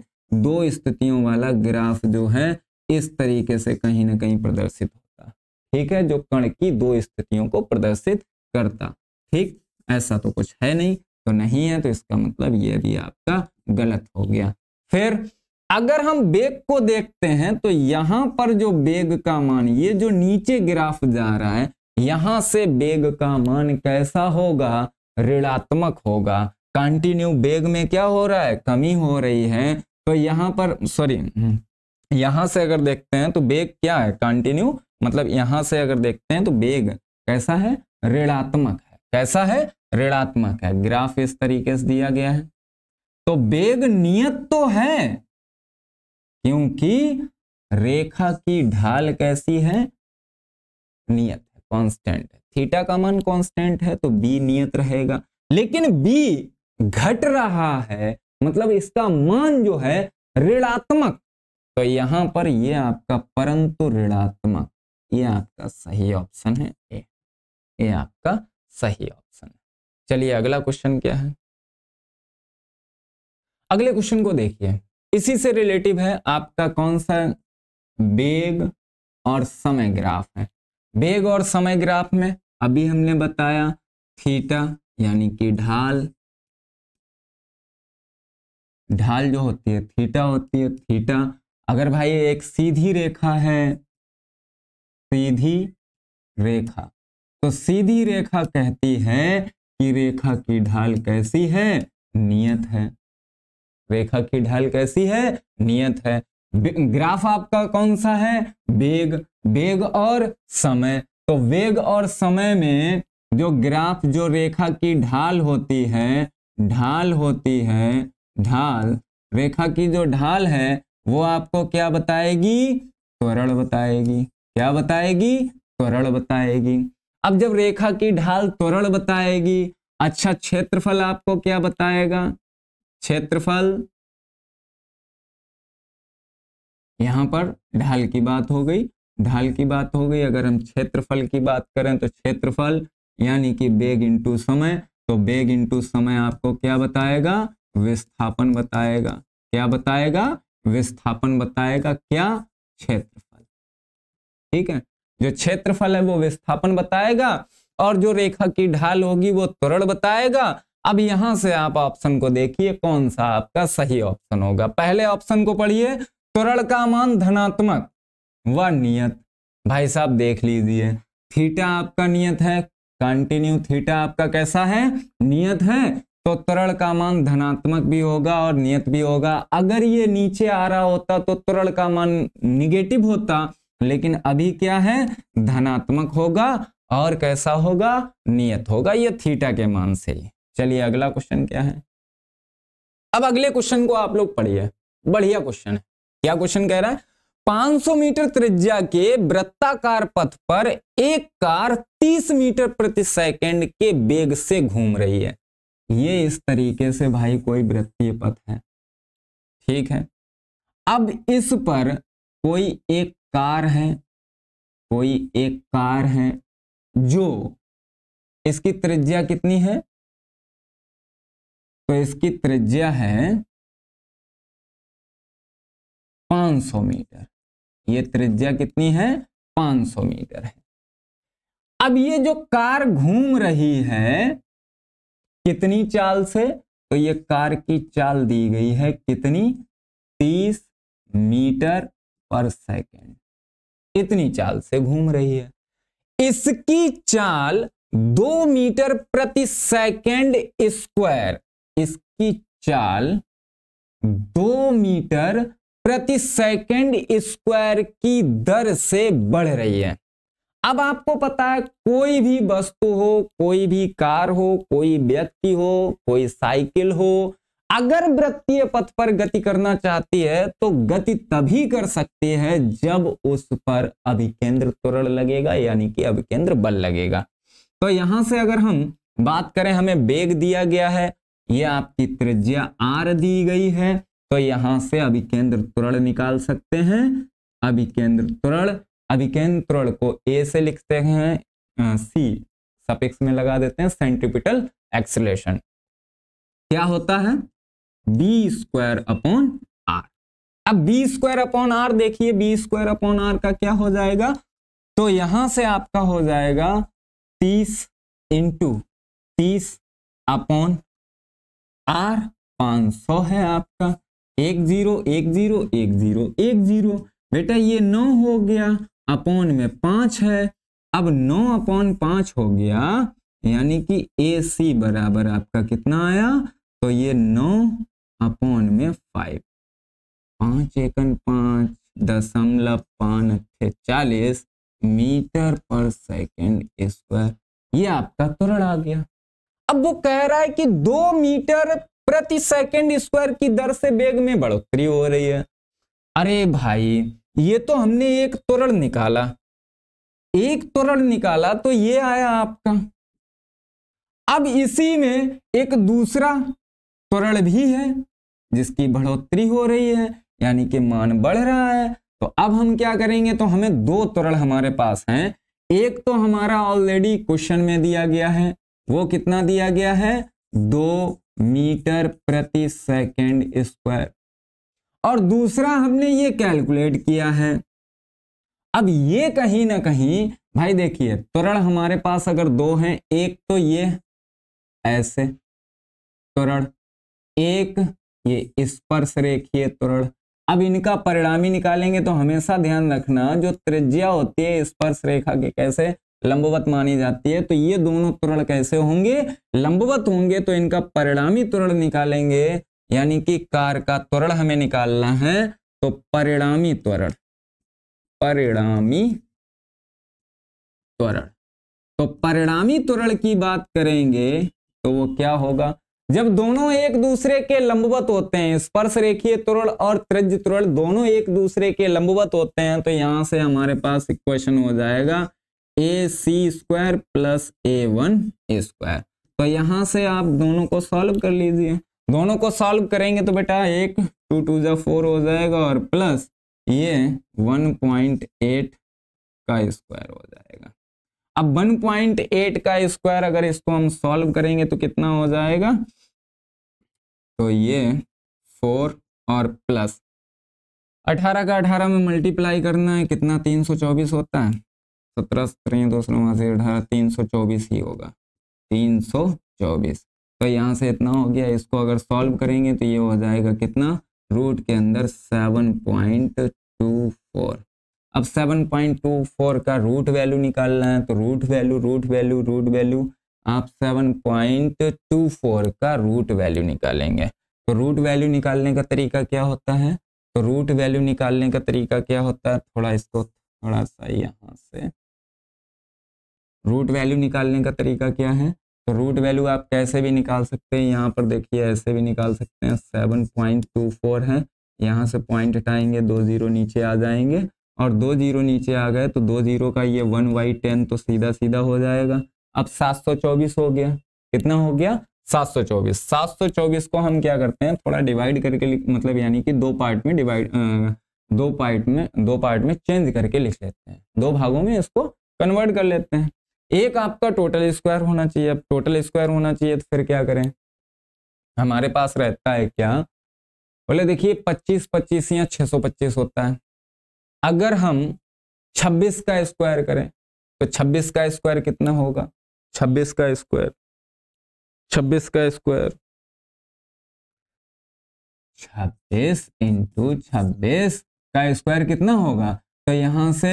दो स्थितियों वाला ग्राफ जो है इस तरीके से कहीं ना कहीं प्रदर्शित होता ठीक है जो कण की दो स्थितियों को प्रदर्शित करता ठीक ऐसा तो कुछ है नहीं तो नहीं है तो इसका मतलब ये भी आपका गलत हो गया फिर अगर हम बेग को देखते हैं तो यहां पर जो बेग का मान ये जो नीचे ग्राफ जा रहा है यहां से बेग का मान कैसा होगा ऋणात्मक होगा कंटिन्यू बेग में क्या हो रहा है कमी हो रही है तो यहाँ पर सॉरी यहाँ से अगर देखते हैं तो बेग क्या है कंटिन्यू मतलब यहां से अगर देखते हैं तो बेग कैसा है ऋणात्मक है कैसा है ऋणात्मक है ग्राफ इस तरीके से दिया गया है तो बेग नियत तो है क्योंकि रेखा की ढाल कैसी है नियत है कॉन्स्टेंट है थीटा का मान कॉन्स्टेंट है तो बी नियत रहेगा लेकिन बी घट रहा है मतलब इसका मान जो है ऋणात्मक तो यहां पर ये आपका परंतु ऋणात्मक ये आपका सही ऑप्शन है ए ये आपका सही ऑप्शन है चलिए अगला क्वेश्चन क्या है अगले क्वेश्चन को देखिए इसी से रिलेटिव है आपका कौन सा बेग और समय ग्राफ है बेग और समय ग्राफ में अभी हमने बताया थीटा यानी कि ढाल ढाल जो होती है थीटा होती है थीटा अगर भाई एक सीधी रेखा है सीधी रेखा तो सीधी रेखा कहती है कि रेखा की ढाल कैसी है नियत है रेखा की ढाल कैसी है नियत है ग्राफ आपका कौन सा है वेग वेग और समय तो वेग और समय में जो ग्राफ जो रेखा की ढाल होती है ढाल होती है ढाल रेखा की जो ढाल है वो आपको क्या बताएगी त्वरण बताएगी क्या बताएगी त्वरण बताएगी अब जब रेखा की ढाल त्वरण बताएगी अच्छा क्षेत्रफल आपको क्या बताएगा क्षेत्रफल यहां पर ढाल की बात हो गई ढाल की बात हो गई अगर हम क्षेत्रफल की बात करें तो क्षेत्रफल यानी कि बेग इंटू समय तो बेग इंटू समय आपको क्या बताएगा विस्थापन बताएगा क्या बताएगा विस्थापन बताएगा क्या क्षेत्रफल ठीक है जो क्षेत्रफल है वो विस्थापन बताएगा और जो रेखा की ढाल होगी वो त्वरण बताएगा अब यहां से आप ऑप्शन को देखिए कौन सा आपका सही ऑप्शन होगा पहले ऑप्शन को पढ़िए त्वरण का मान धनात्मक व नियत भाई साहब देख लीजिए थीटा आपका नियत है कंटिन्यू थीटा आपका कैसा है नियत है तो त्वरण का मान धनात्मक भी होगा और नियत भी होगा अगर ये नीचे आ रहा होता तो त्वरण का मान निगेटिव होता लेकिन अभी क्या है धनात्मक होगा और कैसा होगा नियत होगा ये थीटा के मान से ही चलिए अगला क्वेश्चन क्या है अब अगले क्वेश्चन को आप लोग पढ़िए बढ़िया क्वेश्चन है क्या क्वेश्चन कह रहा है 500 मीटर त्रिज्या के वृत्ताकार पथ पर एक कार 30 मीटर प्रति सेकंड के वेग से घूम रही है ये इस तरीके से भाई कोई वृत्तीय पथ है ठीक है अब इस पर कोई एक कार है कोई एक कार है जो इसकी त्रिज्या कितनी है तो इसकी त्रिज्या है 500 मीटर ये त्रिज्या कितनी है 500 मीटर है अब ये जो कार घूम रही है कितनी चाल से तो ये कार की चाल दी गई है कितनी 30 मीटर पर सेकेंड इतनी चाल से घूम रही है इसकी चाल दो मीटर प्रति सेकेंड स्क्वायर इसकी चाल दो मीटर प्रति सेकंड स्क्वायर की दर से बढ़ रही है अब आपको पता है कोई भी वस्तु हो कोई भी कार हो कोई व्यक्ति हो कोई साइकिल हो अगर वृत्तीय पथ पर गति करना चाहती है तो गति तभी कर सकती है जब उस पर अभिकेंद्र त्वरण लगेगा यानी कि अभिकेंद्र बल लगेगा तो यहां से अगर हम बात करें हमें वेग दिया गया है ये आपकी त्रिज्या आर दी गई है तो यहां से अभिकेंद्र त्वरण निकाल सकते हैं अभिकेंद्र त्वरण अभिकेंद्र त्वरण को ए से लिखते हैं सी सपेक्स में लगा देते हैं सेंट्रिपिटल एक्सलेशन क्या होता है बी स्क्वायर अपॉन आर अब बी स्क्वायर अपॉन आर देखिए बी स्क्वायर अपॉन आर का क्या हो जाएगा तो यहां से आपका हो जाएगा तीस इंटू तीस अपॉन आर सौ है आपका एक जीरो एक जीरो एक जीरो एक जीरो बेटा ये नौ हो गया अपॉन में पांच है अब नौ अपॉन पांच हो गया यानी कि ए सी बराबर आपका कितना आया तो ये नौ अपॉन में फाइव पांच एकन पांच दशमलव पांच चालीस मीटर पर सेकेंड स्क्वायर ये आपका तुरड़ आ गया अब वो कह रहा है कि दो मीटर प्रति सेकंड स्क्वायर की दर से बेग में बढ़ोतरी हो रही है अरे भाई ये तो हमने एक त्वरण निकाला एक त्वरण निकाला तो ये आया आपका अब इसी में एक दूसरा त्वरण भी है जिसकी बढ़ोतरी हो रही है यानी कि मान बढ़ रहा है तो अब हम क्या करेंगे तो हमें दो त्वरण हमारे पास हैं एक तो हमारा ऑलरेडी क्वेश्चन में दिया गया है वो कितना दिया गया है दो मीटर प्रति सेकंड स्क्वायर और दूसरा हमने ये कैलकुलेट किया है अब ये कहीं ना कहीं भाई देखिए त्वरण हमारे पास अगर दो हैं एक तो ये ऐसे त्वरण एक ये स्पर्श रेखीय त्वरण अब इनका परिणामी निकालेंगे तो हमेशा ध्यान रखना जो त्रिज्या होती है स्पर्श रेखा के कैसे लंबवत मानी जाती है तो ये दोनों तुरड़ कैसे होंगे लंबवत होंगे तो इनका परिणामी तुरड़ निकालेंगे यानी कि कार का त्वरण हमें निकालना है तो परिणामी त्वरण परिणामी त्वरण तो परिणामी त्वरण की बात करेंगे तो वो क्या होगा जब दोनों एक दूसरे के लंबवत होते हैं स्पर्श रेखीय तुरड़ और त्रिज्य तुरल दोनों एक दूसरे के लंबवत होते हैं तो यहां से हमारे पास इक्वेशन हो जाएगा A C square plus A one A square तो यहाँ से आप दोनों को सॉल्व कर लीजिए दोनों को सॉल्व करेंगे तो बेटा एक टू टू जो फोर हो जाएगा और प्लस ये वन पॉइंट एट का स्क्वायर हो जाएगा अब वन पॉइंट एट का स्क्वायर अगर इसको हम सॉल्व करेंगे तो कितना हो जाएगा तो ये फोर और प्लस अठारह का अठारह में मल्टीप्लाई करना है कितना तीन सौ चौबीस होता है सत्रह सत्रह दो सौ से अठारह तीन सौ चौबीस ही होगा तीन सौ चौबीस तो यहाँ से इतना हो गया इसको अगर सॉल्व करेंगे तो ये हो जाएगा कितना रूट के अंदर सेवन पॉइंट टू फोर अब सेवन पॉइंट टू फोर का रूट वैल्यू निकालना है तो root value root value root value आप सेवन पॉइंट टू फोर का रूट वैल्यू निकालेंगे तो रूट वैल्यू निकालने का तरीका क्या होता है तो रूट वैल्यू निकालने का तरीका क्या होता है थोड़ा इसको थोड़ा सा यहाँ से रूट वैल्यू निकालने का तरीका क्या है तो रूट वैल्यू आप कैसे भी निकाल सकते हैं यहाँ पर देखिए ऐसे भी निकाल सकते हैं सेवन पॉइंट टू फोर है यहाँ से पॉइंट हटाएंगे दो जीरो नीचे आ जाएंगे और दो जीरो नीचे आ गए तो दो जीरो का ये वन वाई टेन तो सीधा सीधा हो जाएगा अब सात सौ चौबीस हो गया कितना हो गया सात सौ चौबीस सात सौ चौबीस को हम क्या करते हैं थोड़ा डिवाइड करके मतलब यानी कि दो पार्ट में डिवाइड दो पार्ट में दो पार्ट में चेंज करके लिख लेते हैं दो भागों में इसको कन्वर्ट कर लेते हैं एक आपका टोटल स्क्वायर होना चाहिए अब टोटल स्क्वायर होना चाहिए तो फिर क्या करें हमारे पास रहता है क्या बोले देखिए 25 25 या 625 होता है अगर हम 26 का स्क्वायर करें तो 26 का स्क्वायर कितना होगा 26 का स्क्वायर 26 का स्क्वायर 26 इंटू छब्बीस का स्क्वायर कितना होगा तो यहां से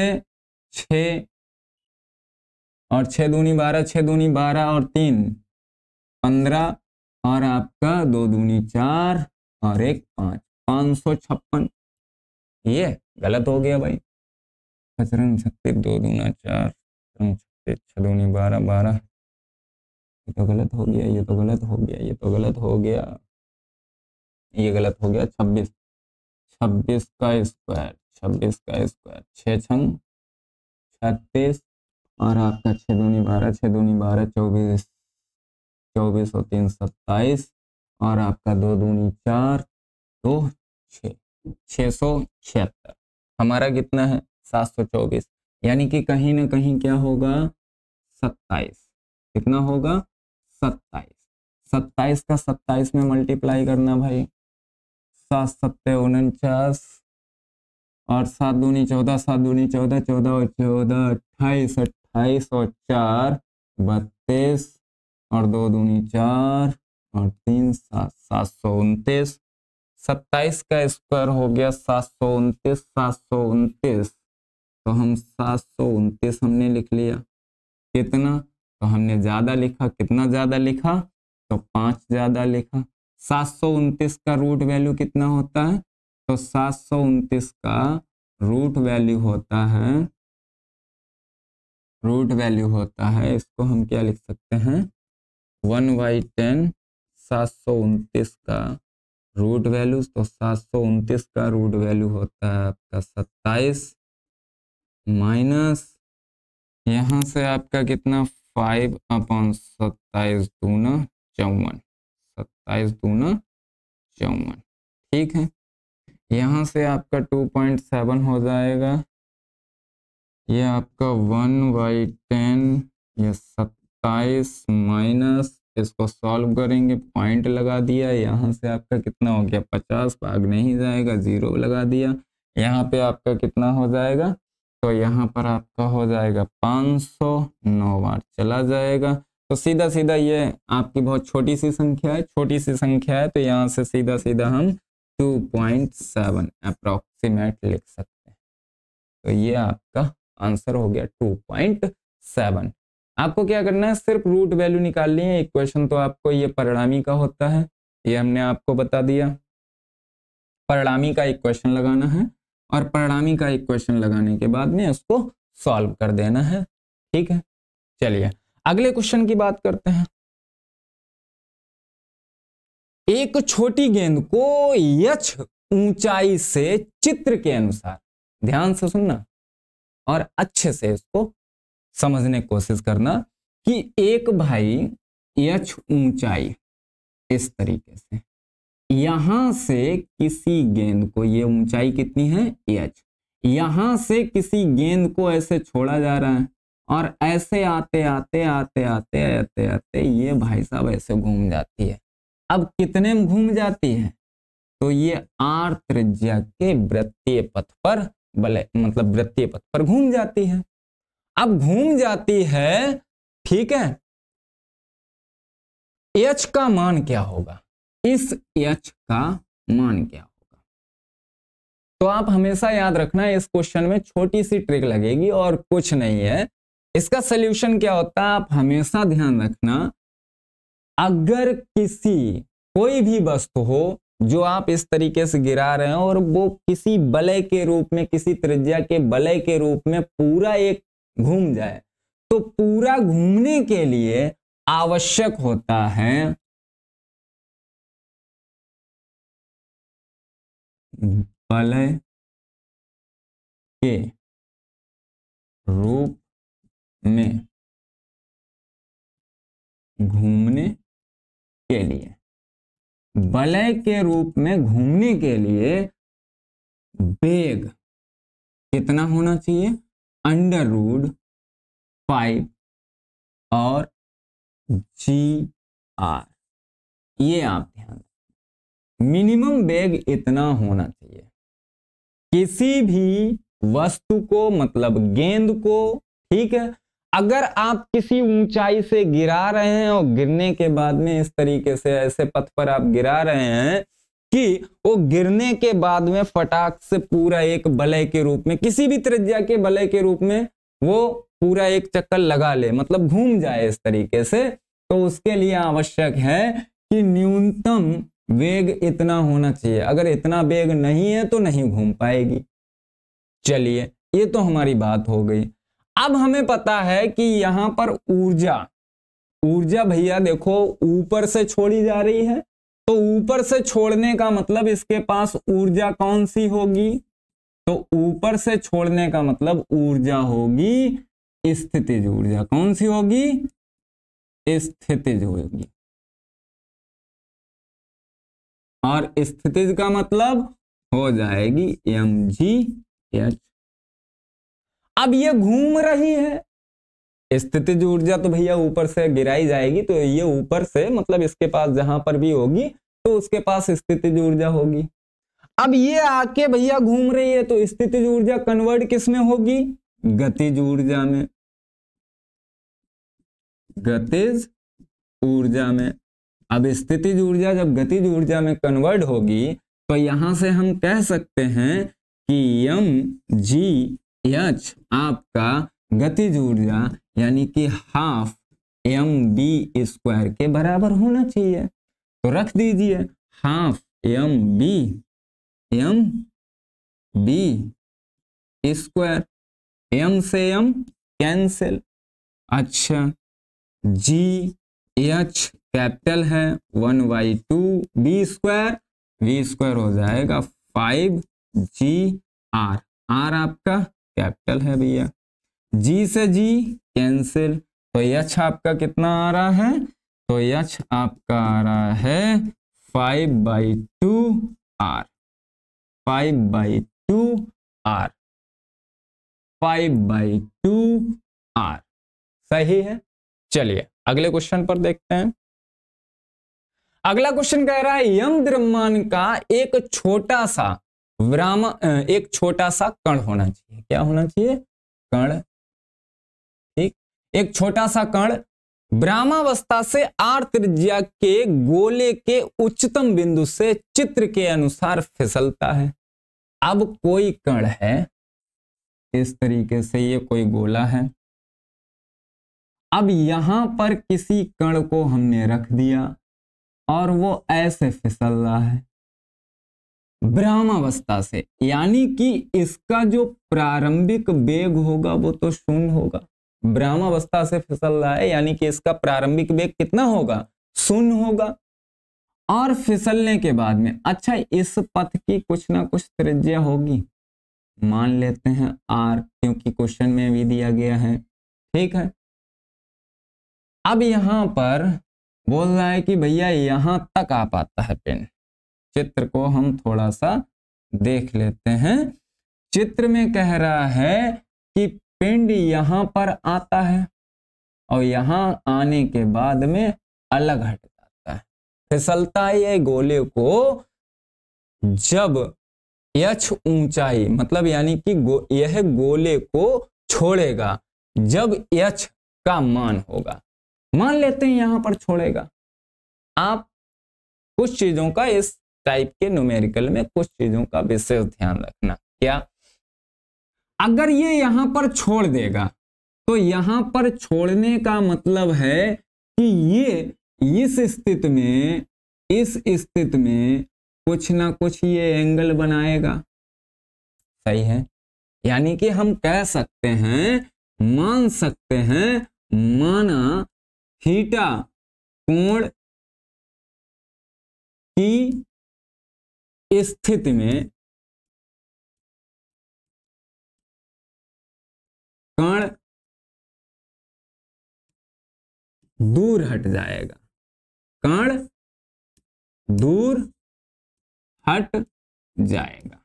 छ और छः दूनी बारह छः दूनी बारह और तीन पंद्रह और आपका दो दूनी चार और एक पाँच पाँच सौ छप्पन ये गलत हो गया भाई पचरंग छत्तीस दो दूना चार छत्तीस छः दूनी बारह बारह ये तो गलत हो गया ये तो गलत हो गया ये तो गलत हो गया ये गलत हो गया छब्बीस छब्बीस का स्क्वायर छब्बीस का स्क्वायर छः छंग छत्तीस और आपका छः दूनी बारह छः दूनी बारह चौबीस चौबीस और तीन सत्ताईस और आपका दो दूनी चार दो छः छः सौ छिहत्तर हमारा कितना है सात सौ चौबीस यानी कि कहीं ना कहीं क्या होगा सत्ताईस कितना होगा सत्ताईस सत्ताईस का सत्ताईस में मल्टीप्लाई करना भाई सात सत्ते उनचास और सात दूनी चौदह सात दूनी चौदह चौदह और चौदह अट्ठाईस अट्ठाईस और चार बत्तीस और दो दूनी चार और तीन सात सात सौ उनतीस सत्ताईस का स्क्वायर हो गया सात सौ उनतीस सात सौ उनतीस तो हम सात सौ उनतीस हमने लिख लिया कितना तो हमने ज़्यादा लिखा कितना ज़्यादा लिखा तो पाँच ज़्यादा लिखा सात सौ उनतीस का रूट वैल्यू कितना होता है तो सात सौ उनतीस का रूट वैल्यू होता है रूट वैल्यू होता है इसको हम क्या लिख सकते हैं वन बाई टेन सात सौ उनतीस का रूट वैल्यू तो सात सौ उनतीस का रूट वैल्यू होता है आपका सत्ताईस माइनस यहाँ से आपका कितना फाइव अपॉन सत्ताईस दूना चौवन सत्ताईस दूना चौवन ठीक है यहाँ से आपका टू पॉइंट सेवन हो जाएगा ये आपका वन बाई टेन ये सत्ताईस माइनस इसको सॉल्व करेंगे पॉइंट लगा दिया यहाँ से आपका कितना हो गया पचास भाग नहीं जाएगा जीरो लगा दिया यहाँ पे आपका कितना हो जाएगा तो यहाँ पर आपका हो जाएगा पाँच सौ नौ बार चला जाएगा तो सीधा सीधा ये आपकी बहुत छोटी सी संख्या है छोटी सी संख्या है तो यहाँ से सीधा सीधा हम टू पॉइंट सेवन अप्रोक्सीमेट लिख सकते हैं तो ये आपका आंसर हो गया टू पॉइंट सेवन आपको क्या करना है सिर्फ रूट वैल्यू निकालनी है इक्वेशन तो आपको ये परिणामी का होता है ये हमने आपको बता दिया परिणामी का इक्वेशन लगाना है और परिणामी का इक्वेशन लगाने के बाद में उसको सॉल्व कर देना है ठीक है चलिए अगले क्वेश्चन की बात करते हैं एक छोटी गेंद को यच ऊंचाई से चित्र के अनुसार ध्यान से सुनना और अच्छे से इसको समझने की कोशिश करना कि एक भाई एच ऊंचाई इस तरीके से यहां से किसी गेंद को ये ऊंचाई कितनी है यच यहां से किसी गेंद को ऐसे छोड़ा जा रहा है और ऐसे आते आते आते आते आते आते ये भाई साहब ऐसे घूम जाती है अब कितने में घूम जाती है तो ये आर त्रिज्या के वृत्तीय पथ पर बलय मतलब वृत्तीय पथ पर घूम जाती है अब घूम जाती है ठीक है एच का मान क्या होगा इस एच का मान क्या होगा तो आप हमेशा याद रखना इस क्वेश्चन में छोटी सी ट्रिक लगेगी और कुछ नहीं है इसका सोल्यूशन क्या होता है आप हमेशा ध्यान रखना अगर किसी कोई भी वस्तु हो जो आप इस तरीके से गिरा रहे हैं और वो किसी बलय के रूप में किसी त्रिज्या के बलय के रूप में पूरा एक घूम जाए तो पूरा घूमने के लिए आवश्यक होता है बलय के रूप में घूमने के लिए वलय के रूप में घूमने के लिए वेग कितना होना चाहिए अंडर रूड फाइव और जी आर ये आप ध्यान मिनिमम वेग इतना होना चाहिए किसी भी वस्तु को मतलब गेंद को ठीक है अगर आप किसी ऊंचाई से गिरा रहे हैं और गिरने के बाद में इस तरीके से ऐसे पथ पर आप गिरा रहे हैं कि वो गिरने के बाद में फटाक से पूरा एक बलय के रूप में किसी भी त्रिज्या के बलय के रूप में वो पूरा एक चक्कर लगा ले मतलब घूम जाए इस तरीके से तो उसके लिए आवश्यक है कि न्यूनतम वेग इतना होना चाहिए अगर इतना वेग नहीं है तो नहीं घूम पाएगी चलिए ये तो हमारी बात हो गई अब हमें पता है कि यहां पर ऊर्जा ऊर्जा भैया देखो ऊपर से छोड़ी जा रही है तो ऊपर से छोड़ने का मतलब इसके पास ऊर्जा कौन सी होगी तो ऊपर से छोड़ने का मतलब ऊर्जा होगी स्थितिज ऊर्जा कौन सी होगी स्थितिज होगी और स्थितिज का मतलब हो जाएगी एम जी एच अब ये घूम रही है जो ऊर्जा तो भैया ऊपर से गिराई जाएगी तो ये ऊपर से मतलब इसके पास जहां पर भी होगी तो उसके पास जो ऊर्जा होगी अब ये आके भैया घूम रही है तो जो ऊर्जा कन्वर्ट किस में होगी गतिज ऊर्जा में गतिज ऊर्जा में अब स्थिति ऊर्जा जब गतिज ऊर्जा में कन्वर्ट होगी तो यहां से हम कह सकते हैं कि यम जी एच आपका गतिज ऊर्जा यानी कि हाफ एम बी स्क्वायर के बराबर होना चाहिए तो रख दीजिए half M B M B square M से एम कैंसिल अच्छा जी एच कैपिटल है one by two B square V square हो जाएगा फाइव जी आर आर आपका कैपिटल है भैया जी से जी कैंसिल तो यच आपका कितना आ रहा है तो यच आपका आ रहा है five by two R five by two R five by two R सही है चलिए अगले क्वेश्चन पर देखते हैं अगला क्वेश्चन कह रहा है यम द्रव्यमान का एक छोटा सा विराम एक छोटा सा कण होना चाहिए क्या होना चाहिए कण ठीक एक छोटा सा कण ब्राह्मावस्था से आर त्रिज्या के गोले के उच्चतम बिंदु से चित्र के अनुसार फिसलता है अब कोई कण है इस तरीके से ये कोई गोला है अब यहां पर किसी कण को हमने रख दिया और वो ऐसे फिसल रहा है ब्रह्मावस्था से यानी कि इसका जो प्रारंभिक वेग होगा वो तो शून्य होगा ब्रह्मावस्था से फिसल रहा है यानी कि इसका प्रारंभिक वेग कितना होगा शून्य होगा और फिसलने के बाद में अच्छा इस पथ की कुछ ना कुछ त्रिज्या होगी मान लेते हैं आर क्योंकि क्वेश्चन में भी दिया गया है ठीक है अब यहां पर बोल रहा है कि भैया यहां तक आ पाता है पेन चित्र को हम थोड़ा सा देख लेते हैं चित्र में कह रहा है कि पिंड यहां पर आता है और यहां आने के बाद में अलग हट जाता है फिसलता ये गोले को जब यक्ष ऊंचाई मतलब यानी कि गो, यह गोले को छोड़ेगा जब यक्ष का मान होगा मान लेते हैं यहां पर छोड़ेगा आप कुछ चीजों का इस टाइप के न्यूमेरिकल में कुछ चीजों का विशेष ध्यान रखना क्या अगर ये यहां पर छोड़ देगा तो यहां पर छोड़ने का मतलब है कि ये इस स्थिति में इस स्थिति में कुछ ना कुछ ये एंगल बनाएगा सही है यानी कि हम कह सकते हैं मान सकते हैं माना थीटा कोण की स्थिति में कण दूर हट जाएगा कण दूर हट जाएगा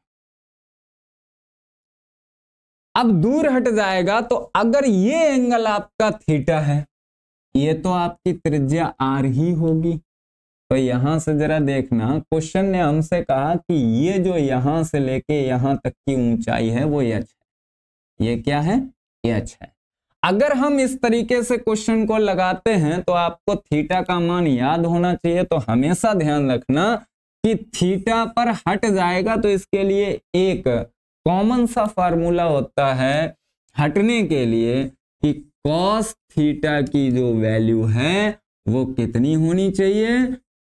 अब दूर हट जाएगा तो अगर ये एंगल आपका थीटा है ये तो आपकी त्रिज्या आर ही होगी तो यहां से जरा देखना क्वेश्चन ने हमसे कहा कि ये जो यहां से लेके यहां तक की ऊंचाई है वो यच है ये क्या है यच है अगर हम इस तरीके से क्वेश्चन को लगाते हैं तो आपको थीटा का मान याद होना चाहिए तो हमेशा ध्यान रखना कि थीटा पर हट जाएगा तो इसके लिए एक कॉमन सा फार्मूला होता है हटने के लिए कि कॉस थीटा की जो वैल्यू है वो कितनी होनी चाहिए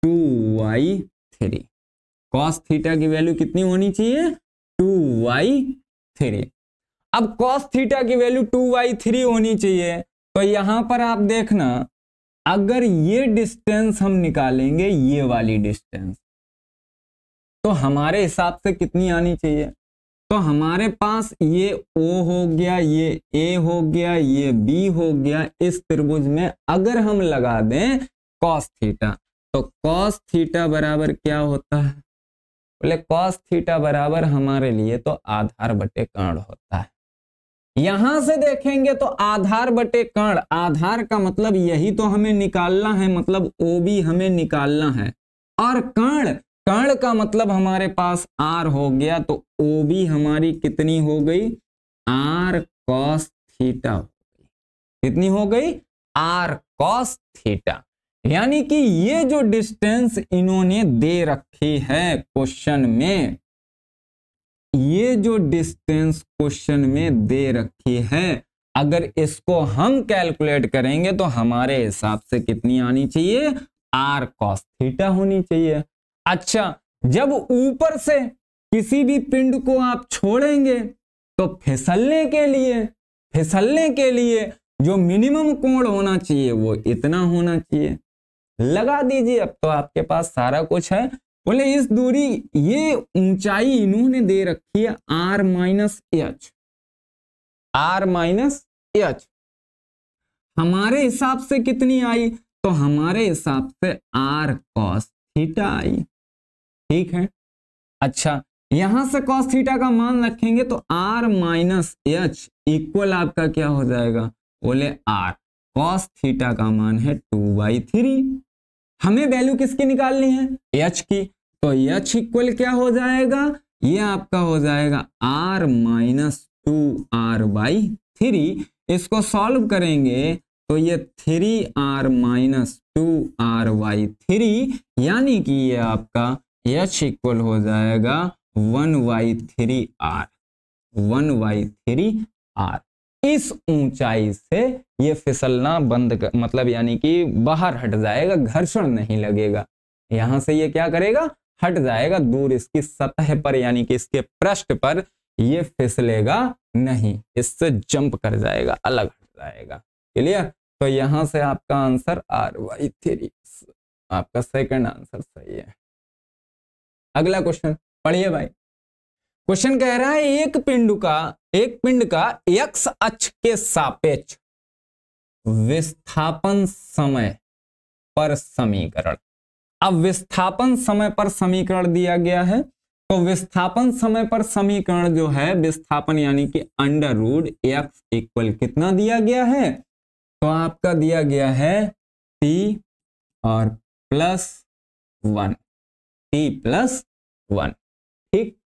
two by three cos theta की वैल्यू कितनी होनी चाहिए टू वाई थ्री अब कॉस थीटा की वैल्यू टू वाई थ्री होनी चाहिए तो यहां पर आप देखना अगर ये डिस्टेंस हम निकालेंगे ये वाली डिस्टेंस तो हमारे हिसाब से कितनी आनी चाहिए तो हमारे पास ये ओ हो गया ये ए हो गया ये बी हो गया इस त्रिभुज में अगर हम लगा दें कॉस थीटा तो कॉस थीटा बराबर क्या होता है बोले कॉस थीटा बराबर हमारे लिए तो आधार बटे कर्ण होता है यहां से देखेंगे तो आधार बटे कर्ण आधार का मतलब यही तो हमें निकालना है मतलब ओ बी हमें निकालना है और कर्ण कर्ण का मतलब हमारे पास आर हो गया तो ओ बी हमारी कितनी हो गई आर कॉस थीटा हो गई कितनी हो गई आर कॉस थीटा यानी कि ये जो डिस्टेंस इन्होंने दे रखी है क्वेश्चन में ये जो डिस्टेंस क्वेश्चन में दे रखी है अगर इसको हम कैलकुलेट करेंगे तो हमारे हिसाब से कितनी आनी चाहिए आर कॉस थीटा होनी चाहिए अच्छा जब ऊपर से किसी भी पिंड को आप छोड़ेंगे तो फिसलने के लिए फिसलने के लिए जो मिनिमम कोण होना चाहिए वो इतना होना चाहिए लगा दीजिए अब तो आपके पास सारा कुछ है बोले इस दूरी ये ऊंचाई इन्होंने दे रखी है R minus H R minus H हमारे हिसाब से कितनी आई तो हमारे हिसाब से आर कॉस थीटा आई ठीक है अच्छा यहां से कॉस थीटा का मान रखेंगे तो आर माइनस एच इक्वल आपका क्या हो जाएगा बोले आर कॉस थीटा का मान है टू बाई थ्री हमें वैल्यू किसकी निकालनी है एच की तो एच इक्वल क्या हो जाएगा ये आपका हो जाएगा R minus two R by three इसको सॉल्व करेंगे तो ये three R minus two R Y three यानी कि ये आपका एच इक्वल हो जाएगा one by three R one by three R इस ऊंचाई से ये फिसलना बंद कर मतलब यानी कि बाहर हट जाएगा घर्षण नहीं लगेगा यहां से ये क्या करेगा हट जाएगा दूर इसकी सतह पर यानी कि इसके पृष्ठ पर ये फिसलेगा नहीं इससे जंप कर जाएगा अलग हट जाएगा क्लियर तो यहां से आपका आंसर आर वाई थ्री आपका सेकंड आंसर सही है अगला क्वेश्चन पढ़िए भाई क्वेश्चन कह रहा है एक पिंड का एक पिंड का एक्स अक्ष के सापेक्ष विस्थापन समय पर समीकरण अब विस्थापन समय पर समीकरण दिया गया है तो विस्थापन समय पर समीकरण जो है विस्थापन यानी कि अंडर रूड एक्स इक्वल कितना दिया गया है तो आपका दिया गया है टी और plus one T plus one ठीक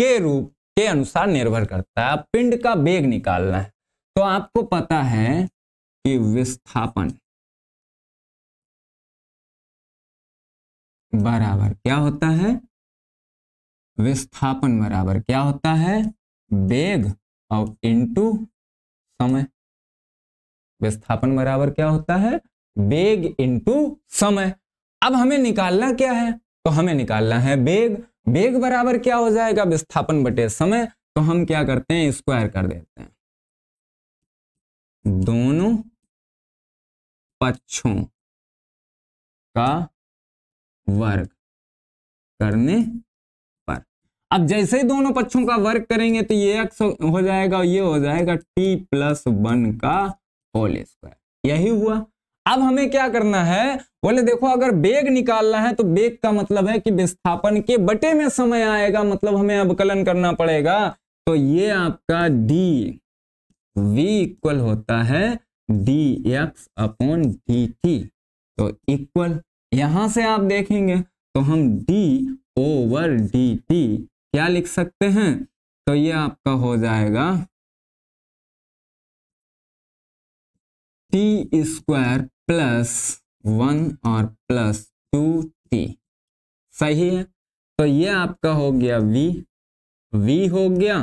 के रूप के अनुसार निर्भर करता है पिंड का वेग निकालना है तो आपको पता है कि विस्थापन बराबर क्या होता है विस्थापन बराबर क्या होता है वेग और इनटू समय विस्थापन बराबर क्या होता है वेग इनटू समय अब हमें निकालना क्या है तो हमें निकालना है वेग वेग बराबर क्या हो जाएगा विस्थापन बटे समय तो हम क्या करते हैं स्क्वायर कर देते हैं दोनों पक्षों का वर्ग करने पर अब जैसे ही दोनों पक्षों का वर्ग करेंगे तो ये एक्स हो जाएगा ये हो जाएगा टी प्लस वन का होल स्क्वायर यही हुआ अब हमें क्या करना है बोले देखो अगर बेग निकालना है तो बेग का मतलब है कि विस्थापन के बटे में समय आएगा मतलब हमें अवकलन करना पड़ेगा तो ये आपका डी वी इक्वल होता है D X upon D T तो इक्वल यहां से आप देखेंगे तो हम डी ओवर डी टी क्या लिख सकते हैं तो ये आपका हो जाएगा टी स्क्वायर प्लस वन और प्लस टू टी सही है तो ये आपका हो गया वी वी हो गया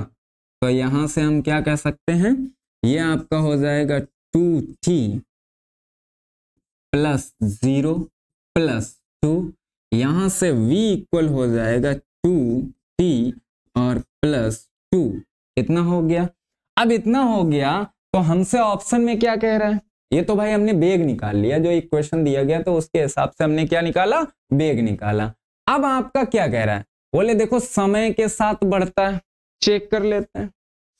तो यहां से हम क्या कह सकते हैं ये आपका हो जाएगा two T plus zero plus two यहां से v इक्वल हो जाएगा टू टी और प्लस टू इतना हो गया अब इतना हो गया तो हमसे ऑप्शन में क्या कह रहा है ये तो भाई हमने बेग निकाल लिया जो एक क्वेश्चन दिया गया तो उसके हिसाब से हमने क्या निकाला बेग निकाला अब आपका क्या कह रहा है बोले देखो समय के साथ बढ़ता है चेक कर लेते हैं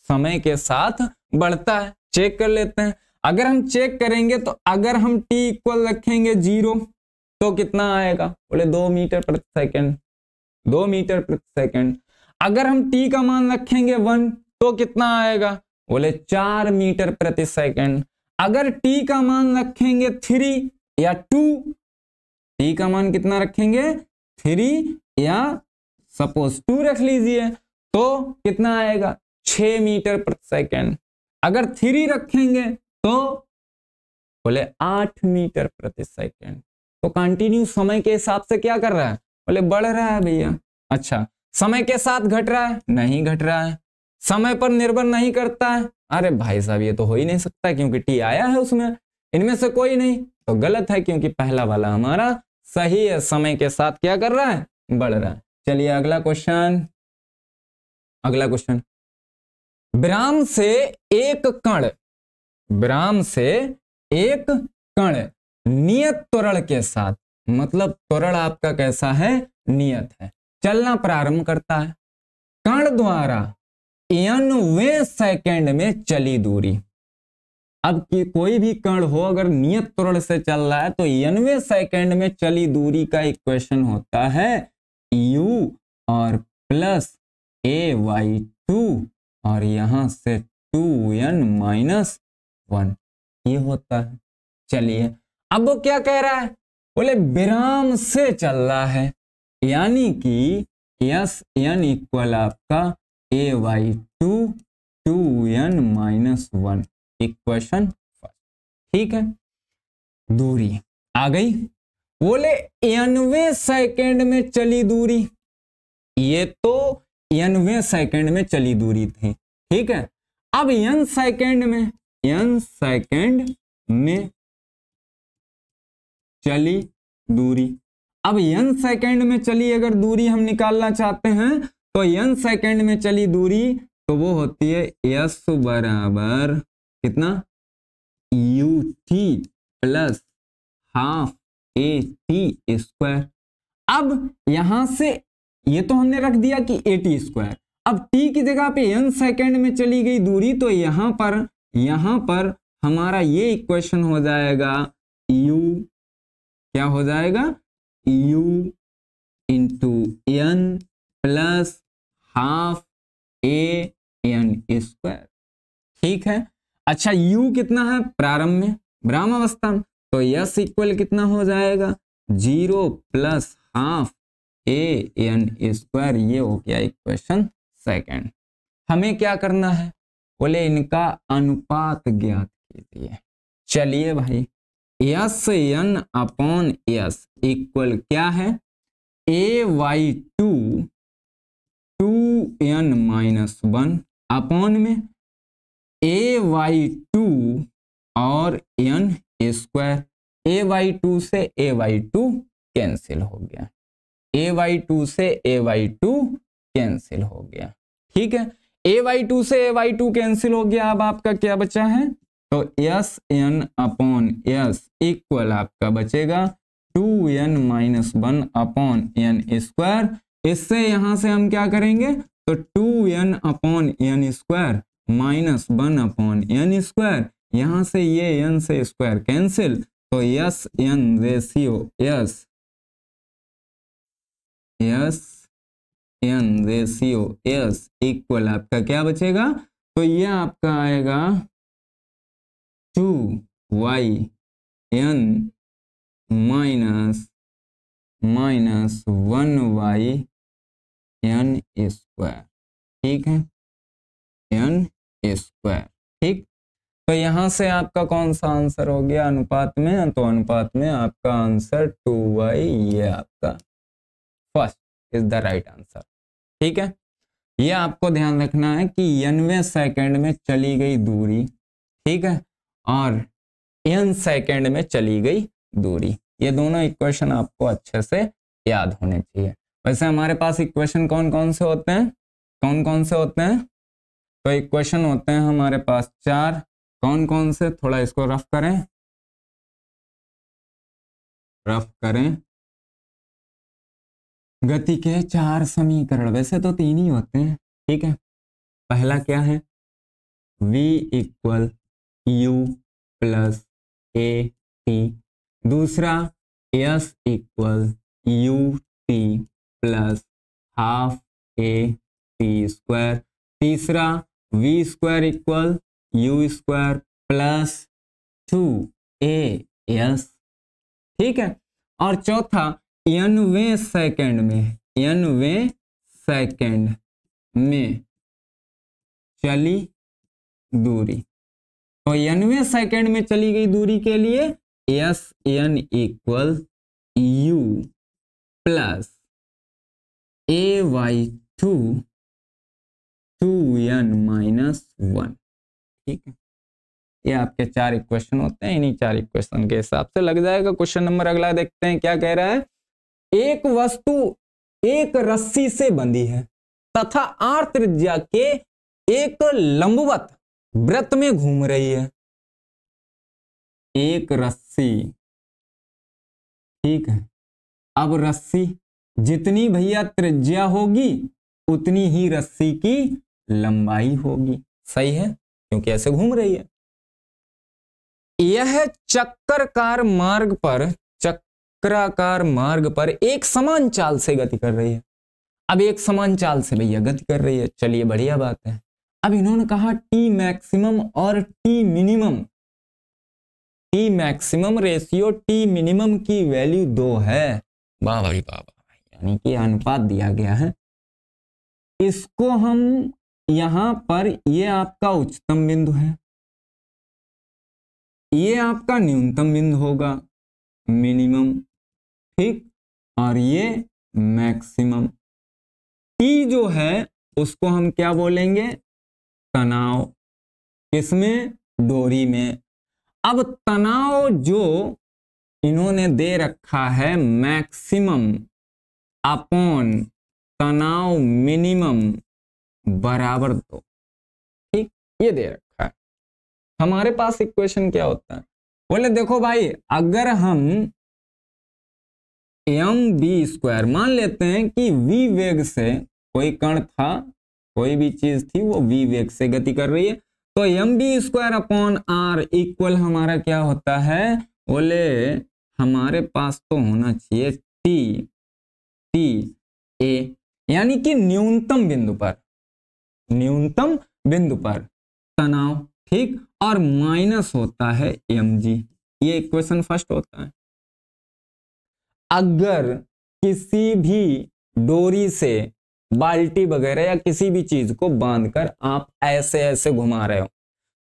समय के साथ बढ़ता है चेक कर लेते हैं अगर हम चेक करेंगे तो अगर हम t इक्वल रखेंगे जीरो तो कितना आएगा बोले दो मीटर प्रति सेकंड दो मीटर प्रति सेकंड अगर हम टी का मान रखेंगे वन तो कितना आएगा बोले चार मीटर प्रति सेकंड अगर टी का मान रखेंगे थ्री या टू टी का मान कितना रखेंगे थ्री या सपोज टू रख लीजिए तो कितना आएगा छ मीटर प्रति सेकेंड अगर थ्री रखेंगे तो बोले आठ मीटर प्रति सेकेंड तो कंटिन्यू समय के हिसाब से क्या कर रहा है बोले बढ़ रहा है भैया अच्छा समय के साथ घट रहा है नहीं घट रहा है समय पर निर्भर नहीं करता है अरे भाई साहब ये तो हो ही नहीं सकता क्योंकि टी आया है उसमें इनमें से कोई नहीं तो गलत है क्योंकि पहला वाला हमारा सही है समय के साथ क्या कर रहा है बढ़ रहा है चलिए अगला क्वेश्चन अगला क्वेश्चन ब्राम से एक कण ब्राम से एक कण नियत त्वरण के साथ मतलब त्वरण आपका कैसा है नियत है चलना प्रारंभ करता है कण द्वारा इनवे सेकेंड में चली दूरी अब कि कोई भी कण हो अगर नियत त्वरण से चल रहा है तो एनवे सेकेंड में चली दूरी का इक्वेशन होता है u और प्लस ए वाई टू और यहां से टू एन माइनस वन ये होता है चलिए अब वो क्या कह रहा है बोले विराम से चल रहा है यानी कि यस एन इक्वल आपका A by two two N minus one equation ठीक है दूरी आ गई बोले एनवे सेकेंड में चली दूरी ये तो एनवे सेकेंड में चली दूरी थी ठीक है अब एन सेकेंड में एन सेकेंड में चली दूरी अब एन सेकेंड में चली अगर दूरी हम निकालना चाहते हैं तो यन सेकेंड में चली दूरी तो वो होती है एस बराबर कितना U T plus half A T square अब यहां से ये तो हमने रख दिया कि ए टी स्क्वायर अब टी की जगह पे एन सेकेंड में चली गई दूरी तो यहां पर यहां पर हमारा ये इक्वेशन हो जाएगा u क्या हो जाएगा u into N plus half A N square ठीक है अच्छा u कितना है प्रारंभ में ब्राह्म अवस्था में तो यस इक्वल कितना हो जाएगा zero plus half A N square ये हो गया इक्वेशन सेकंड हमें क्या करना है बोले इनका अनुपात ज्ञात कीजिए चलिए भाई S N upon S equal क्या है A by two two N minus one upon में ए वाई टू और N square A by two से ए वाई टू कैंसिल हो गया ए वाई टू से ए वाई टू कैंसिल हो गया ठीक है ए वाई टू से ए वाई टू कैंसिल हो गया अब आपका क्या बचा है तो S N upon S equal आपका बचेगा two N minus one upon N square इससे यहां से हम क्या करेंगे तो two N upon N square minus one upon N square यहां से ये एन से स्क्वायर कैंसिल तो S N ratio S S N ratio S equal आपका क्या बचेगा तो ये आपका आएगा two by N minus minus one by N square ठीक है एन स्क्वायर ठीक तो यहां से आपका कौन सा आंसर हो गया अनुपात में तो अनुपात में आपका आंसर टू वाई ये आपका first is the right answer ठीक है ये आपको ध्यान रखना है कि एनवे सेकेंड में चली गई दूरी ठीक है और एन सेकेंड में चली गई दूरी ये दोनों इक्वेशन आपको अच्छे से याद होने चाहिए वैसे हमारे पास इक्वेशन कौन कौन से होते हैं कौन कौन से होते हैं तो इक्वेशन होते हैं हमारे पास चार कौन कौन से थोड़ा इसको रफ करें रफ करें गति के चार समीकरण वैसे तो तीन ही होते हैं ठीक है पहला क्या है v equal U plus A T दूसरा s equal U T plus half A T square तीसरा V square equal U square plus two A S ठीक है और चौथा एनवे सेकंड में एनवे सेकंड में चली दूरी तो एनवे सेकंड में चली गई दूरी के लिए S N equal U plus A by two two N minus one ठीक है ये आपके चार इक्वेशन होते हैं इन्हीं चार इक्वेशन के हिसाब से लग जाएगा क्वेश्चन नंबर अगला देखते हैं क्या कह रहा है एक वस्तु एक रस्सी से बंधी है तथा आर त्रिज्या के एक लंबवत व्रत में घूम रही है एक रस्सी ठीक है अब रस्सी जितनी भैया त्रिज्या होगी उतनी ही रस्सी की लंबाई होगी सही है क्योंकि ऐसे घूम रही है यह चक्करकार मार्ग पर चक्राकार मार्ग पर एक समान चाल से गति कर रही है अब एक समान चाल से भैया गति कर रही है चलिए बढ़िया बात है अब इन्होंने कहा टी मैक्सिमम और T minimum T maximum ratio T minimum की वैल्यू दो है वाह भाई बाबा यानी कि अनुपात दिया गया है इसको हम यहां पर ये आपका उच्चतम बिंदु है ये आपका न्यूनतम बिंदु होगा मिनिमम ठीक और ये मैक्सिमम टी जो है उसको हम क्या बोलेंगे तनाव किसमें डोरी में अब तनाव जो इन्होंने दे रखा है मैक्सिमम अपॉन तनाव मिनिमम बराबर दो ठीक ये दे रखा है हमारे पास इक्वेशन क्या होता है बोले देखो भाई अगर हम एम बी स्क्वायर मान लेते हैं कि वी वेग से कोई कण था कोई भी चीज थी वो वी वेग से गति कर रही है तो M B square upon R equal हमारा क्या होता है बोले हमारे पास तो होना चाहिए टी टी ए यानी कि न्यूनतम बिंदु पर न्यूनतम बिंदु पर तनाव ठीक और माइनस होता है एम जी ये क्वेश्चन फर्स्ट होता है अगर किसी भी डोरी से बाल्टी वगैरह या किसी भी चीज को बांधकर आप ऐसे ऐसे घुमा रहे हो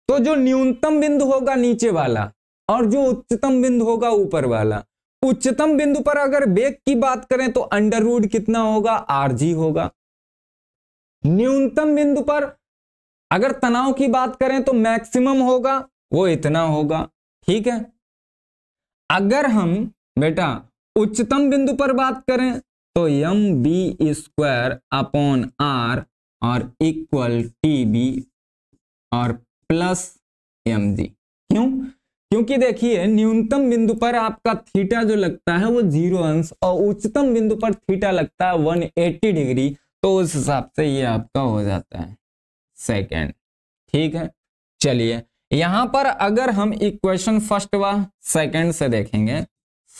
तो जो न्यूनतम बिंदु होगा नीचे वाला और जो उच्चतम बिंदु होगा ऊपर वाला उच्चतम बिंदु पर अगर वेग की बात करें तो अंडर रूड कितना होगा आरजी होगा न्यूनतम बिंदु पर अगर तनाव की बात करें तो मैक्सिमम होगा वो इतना होगा ठीक है अगर हम बेटा उच्चतम बिंदु पर बात करें तो M V square upon R और इक्वल टी बी और प्लस एम जी क्यों क्योंकि देखिए न्यूनतम बिंदु पर आपका थीटा जो लगता है वो जीरो अंश और उच्चतम बिंदु पर थीटा लगता है 180 डिग्री तो उस हिसाब से ये आपका हो जाता है सेकंड ठीक है चलिए यहां पर अगर हम इक्वेशन फर्स्ट व सेकंड से देखेंगे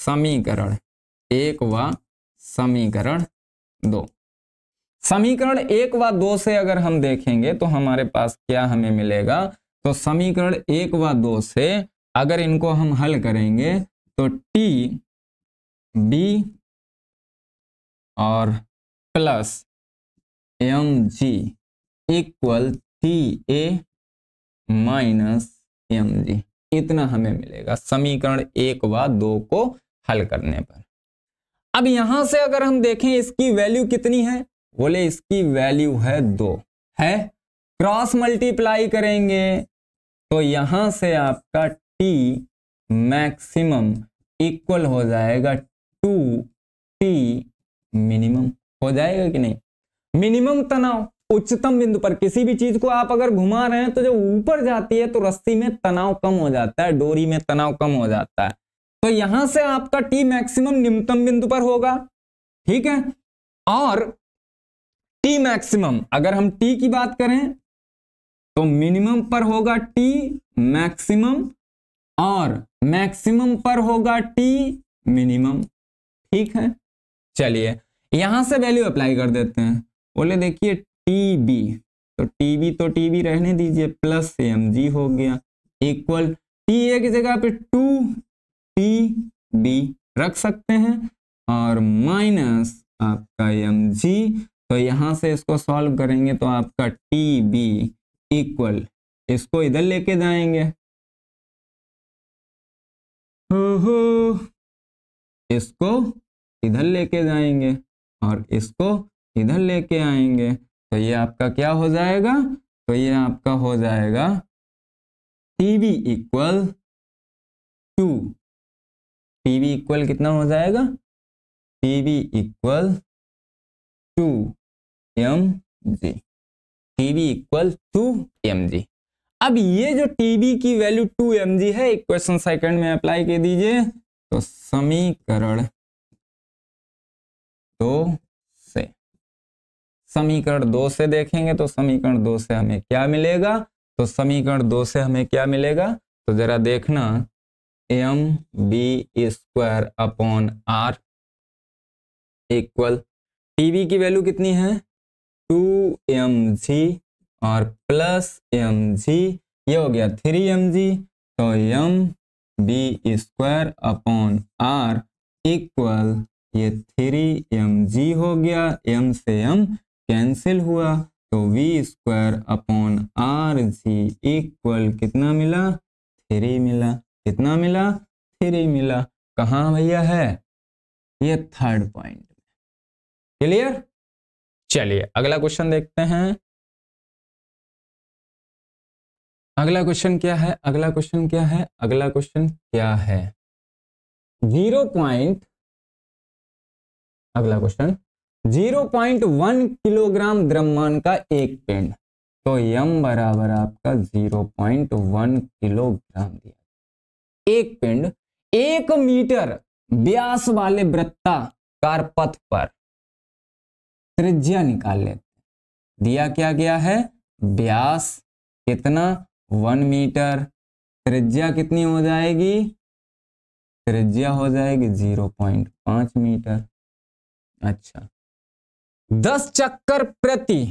समीकरण एक व समीकरण दो समीकरण एक व दो से अगर हम देखेंगे तो हमारे पास क्या हमें मिलेगा तो समीकरण एक व दो से अगर इनको हम हल करेंगे तो टी बी और plus M G equal T A minus M G इतना हमें मिलेगा समीकरण एक व दो को हल करने पर अब यहां से अगर हम देखें इसकी वैल्यू कितनी है बोले इसकी वैल्यू है दो है क्रॉस मल्टीप्लाई करेंगे तो यहां से आपका टी मैक्सिमम इक्वल हो जाएगा टू टी मिनिमम हो जाएगा कि नहीं मिनिमम तनाव उच्चतम बिंदु पर किसी भी चीज को आप अगर घुमा रहे हैं तो जब ऊपर जाती है तो रस्सी में तनाव कम हो जाता है डोरी में तनाव कम हो जाता है तो यहां से आपका टी मैक्सिमम निम्नतम बिंदु पर होगा ठीक है और टी मैक्सिमम अगर हम टी की बात करें तो मिनिमम पर होगा टी मैक्सिमम और मैक्सिमम पर होगा टी मिनिमम ठीक है चलिए यहां से वैल्यू अप्लाई कर देते हैं बोले देखिए टी बी तो टी बी तो टी बी रहने दीजिए प्लस एम जी हो गया इक्वल टी ए की जगह पे टू टी बी रख सकते हैं और माइनस आपका एम जी तो यहां से इसको सॉल्व करेंगे तो आपका टी बी इक्वल इसको इधर लेके जाएंगे इसको इधर लेके जाएंगे और इसको इधर लेके आएंगे तो ये आपका क्या हो जाएगा तो ये आपका हो जाएगा TV equal two TV equal कितना हो जाएगा TV equal two M G TV equal two M G अब ये जो टीबी की वैल्यू टू एम है एक क्वेश्चन सेकंड में अप्लाई कर दीजिए तो समीकरण दो से समीकरण दो से देखेंगे तो समीकरण दो से हमें क्या मिलेगा तो समीकरण दो से हमें क्या मिलेगा तो जरा देखना M B square upon R equal TB की वैल्यू कितनी है टू एम जी और प्लस एम जी ये हो गया थ्री एम जी तो M B square upon R equal ये थ्री एम जी हो गया एम से एम कैंसिल हुआ तो V square upon R G equal कितना मिला थ्री मिला कितना मिला थ्री मिला कहा भैया है ये थर्ड पॉइंट क्लियर चलिए अगला क्वेश्चन देखते हैं अगला क्वेश्चन क्या है अगला क्वेश्चन क्या है अगला क्वेश्चन क्या है जीरो पॉइंट अगला question zero point one kilogram द्रव्यमान का एक पिंड तो यम बराबर आपका जीरो पॉइंट वन किलोग्राम दिया एक पिंड एक मीटर व्यास वाले कार पथ पर त्रिज्या निकाल लेते दिया क्या गया है व्यास कितना वन मीटर त्रिज्या कितनी हो जाएगी त्रिज्या हो जाएगी जीरो पॉइंट पांच मीटर अच्छा दस चक्कर प्रति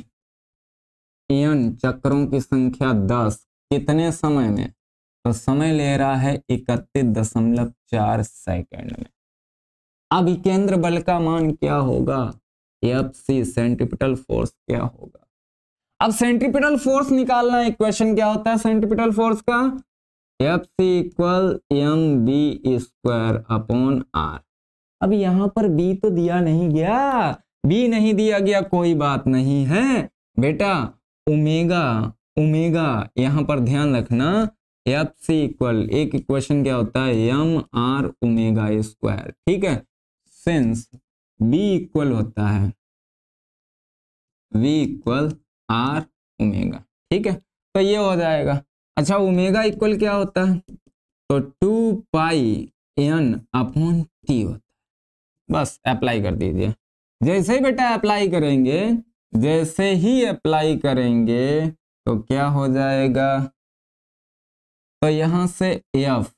एन चक्करों की संख्या दस कितने समय में तो समय ले रहा है इकतीस दशमलव चार सेकेंड में अब केंद्र बल का मान क्या होगा एफ सी सेंटिपिटल फोर्स क्या होगा अब सेंट्रीपिटल फोर्स निकालना है क्या होता है सेंट्रीपिटल फोर्स का F C equal M B square upon R अब यहां पर बी तो दिया नहीं गया बी नहीं दिया गया कोई बात नहीं है बेटा ओमेगा ओमेगा यहां पर ध्यान रखना एफ सी इक्वल एक इक्वेशन क्या होता है एम आर ओमेगा स्क्वायर ठीक है सिंस बी इक्वल होता है वी इक्वल आर ओमेगा ठीक है तो ये हो जाएगा अच्छा ओमेगा इक्वल क्या होता है तो two pi N upon T होता है बस अप्लाई कर दीजिए जैसे ही बेटा अप्लाई करेंगे जैसे ही अप्लाई करेंगे तो क्या हो जाएगा तो यहां से एफ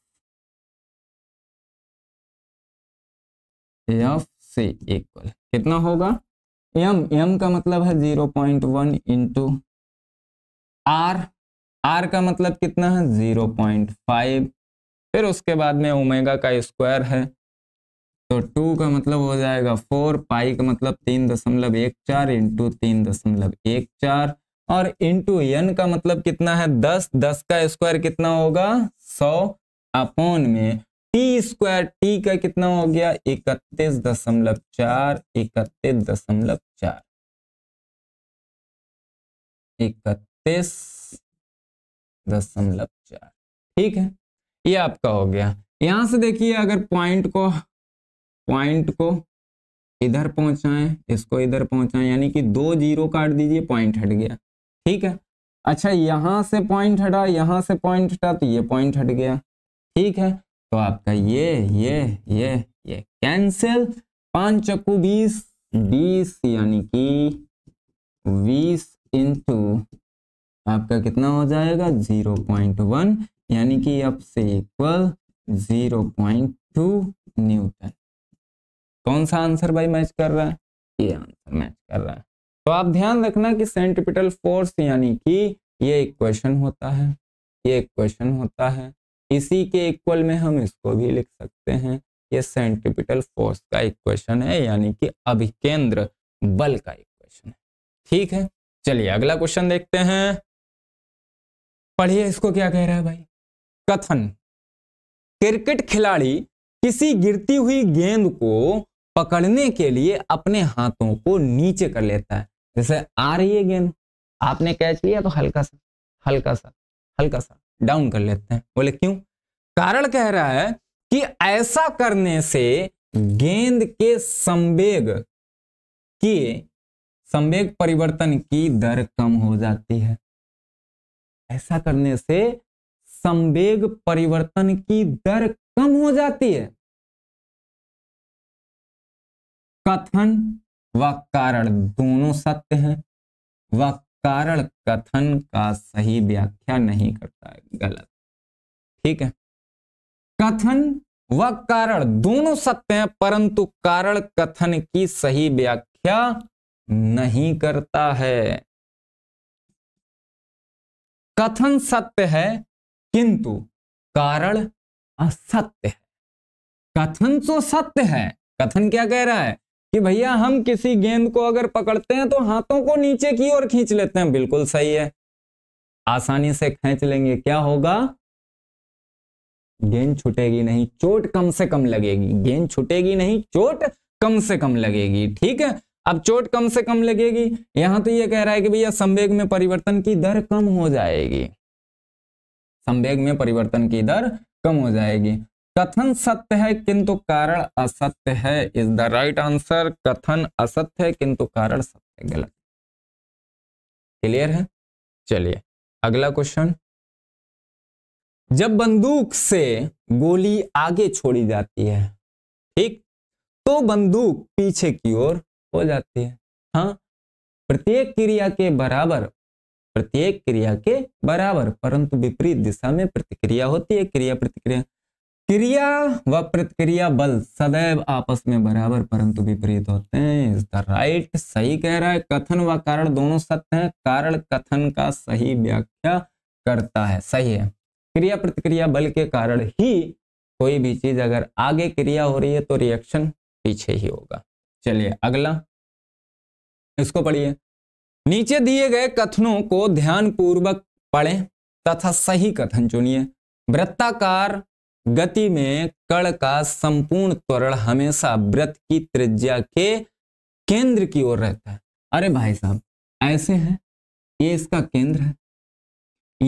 एफ से इक्वल कितना होगा एम एम का मतलब है zero point one into R R का मतलब कितना है जीरो पॉइंट फाइव फिर उसके बाद में ओमेगा का स्क्वायर है तो टू का मतलब हो जाएगा फोर पाई का मतलब तीन दशमलव एक चार इंटू तीन दशमलव एक चार और इंटू एन का मतलब कितना है दस दस का स्क्वायर कितना होगा सौ अपॉन में टी स्क्वायर टी का कितना हो गया इकतीस दशमलव चार इकतीस दशमलव चार इकतीस दशमलव चार ठीक है ये आपका हो गया यहां से देखिए अगर पॉइंट को पॉइंट को इधर पहुंचाएं इसको इधर पहुंचाएं यानी कि दो जीरो काट दीजिए पॉइंट हट गया ठीक है अच्छा यहां से पॉइंट हटा यहां से पॉइंट हटा तो ये पॉइंट हट गया ठीक है तो आपका ये ये ये ये कैंसिल पांच चक्कू बीस बीस यानी कि बीस इंटू आपका कितना हो जाएगा जीरो पॉइंट वन यानी कि अब से equal zero point two newton कौन सा आंसर भाई मैच कर रहा है ये आंसर मैच कर रहा है तो आप ध्यान रखना कि सेंट्रिपिटल फोर्स यानी कि ये एक क्वेश्चन होता है ये एक क्वेश्चन होता है इसी के इक्वल में हम इसको भी लिख सकते हैं ये सेंट्रिपिटल फोर्स का इक्वेशन है यानी कि अभिकेंद्र बल का इक्वेशन है ठीक है चलिए अगला क्वेश्चन देखते हैं पढ़िए इसको क्या कह रहा है भाई कथन क्रिकेट खिलाड़ी किसी गिरती हुई गेंद को पकड़ने के लिए अपने हाथों को नीचे कर लेता है जैसे आ रही है गेंद आपने कैच लिया तो हल्का सा हल्का सा हल्का सा डाउन कर लेते हैं बोले क्यों कारण कह रहा है कि ऐसा करने से गेंद के संवेग की संवेग परिवर्तन की दर कम हो जाती है ऐसा करने से संवेग परिवर्तन की दर कम हो जाती है कथन व कारण दोनों सत्य हैं व कारण कथन का सही व्याख्या नहीं करता है गलत ठीक है कथन व कारण दोनों सत्य हैं परंतु कारण कथन की सही व्याख्या नहीं करता है कथन सत्य है किंतु कारण असत्य है कथन तो सत्य है कथन क्या कह रहा है कि भैया हम किसी गेंद को अगर पकड़ते हैं तो हाथों को नीचे की ओर खींच लेते हैं बिल्कुल सही है आसानी से खींच लेंगे क्या होगा गेंद छुटेगी नहीं चोट कम से कम लगेगी गेंद छुटेगी नहीं चोट कम से कम लगेगी ठीक है अब चोट कम से कम लगेगी यहां तो ये कह रहा है कि भैया संवेग में परिवर्तन की दर कम हो जाएगी संवेग में परिवर्तन की दर कम हो जाएगी कथन सत्य है किंतु कारण असत्य है इज द राइट आंसर कथन असत्य है किंतु कारण सत्य गलत क्लियर है चलिए अगला क्वेश्चन जब बंदूक से गोली आगे छोड़ी जाती है ठीक तो बंदूक पीछे की ओर हो जाती है हाँ प्रत्येक क्रिया के बराबर प्रत्येक क्रिया के बराबर परंतु विपरीत दिशा में प्रतिक्रिया होती है क्रिया प्रतिक्रिया क्रिया व प्रतिक्रिया बल सदैव आपस में बराबर परंतु विपरीत होते हैं इस द राइट सही कह रहा है कथन व कारण दोनों सत्य हैं कारण कथन का सही व्याख्या करता है सही है क्रिया प्रतिक्रिया बल के कारण ही कोई भी चीज अगर आगे क्रिया हो रही है तो रिएक्शन पीछे ही होगा चलिए अगला इसको पढ़िए नीचे दिए गए कथनों को ध्यान पूर्वक पढ़ें तथा सही कथन चुनिए वृत्ताकार गति में कण का संपूर्ण त्वरण हमेशा व्रत की त्रिज्या के केंद्र की ओर रहता है अरे भाई साहब ऐसे है ये इसका केंद्र है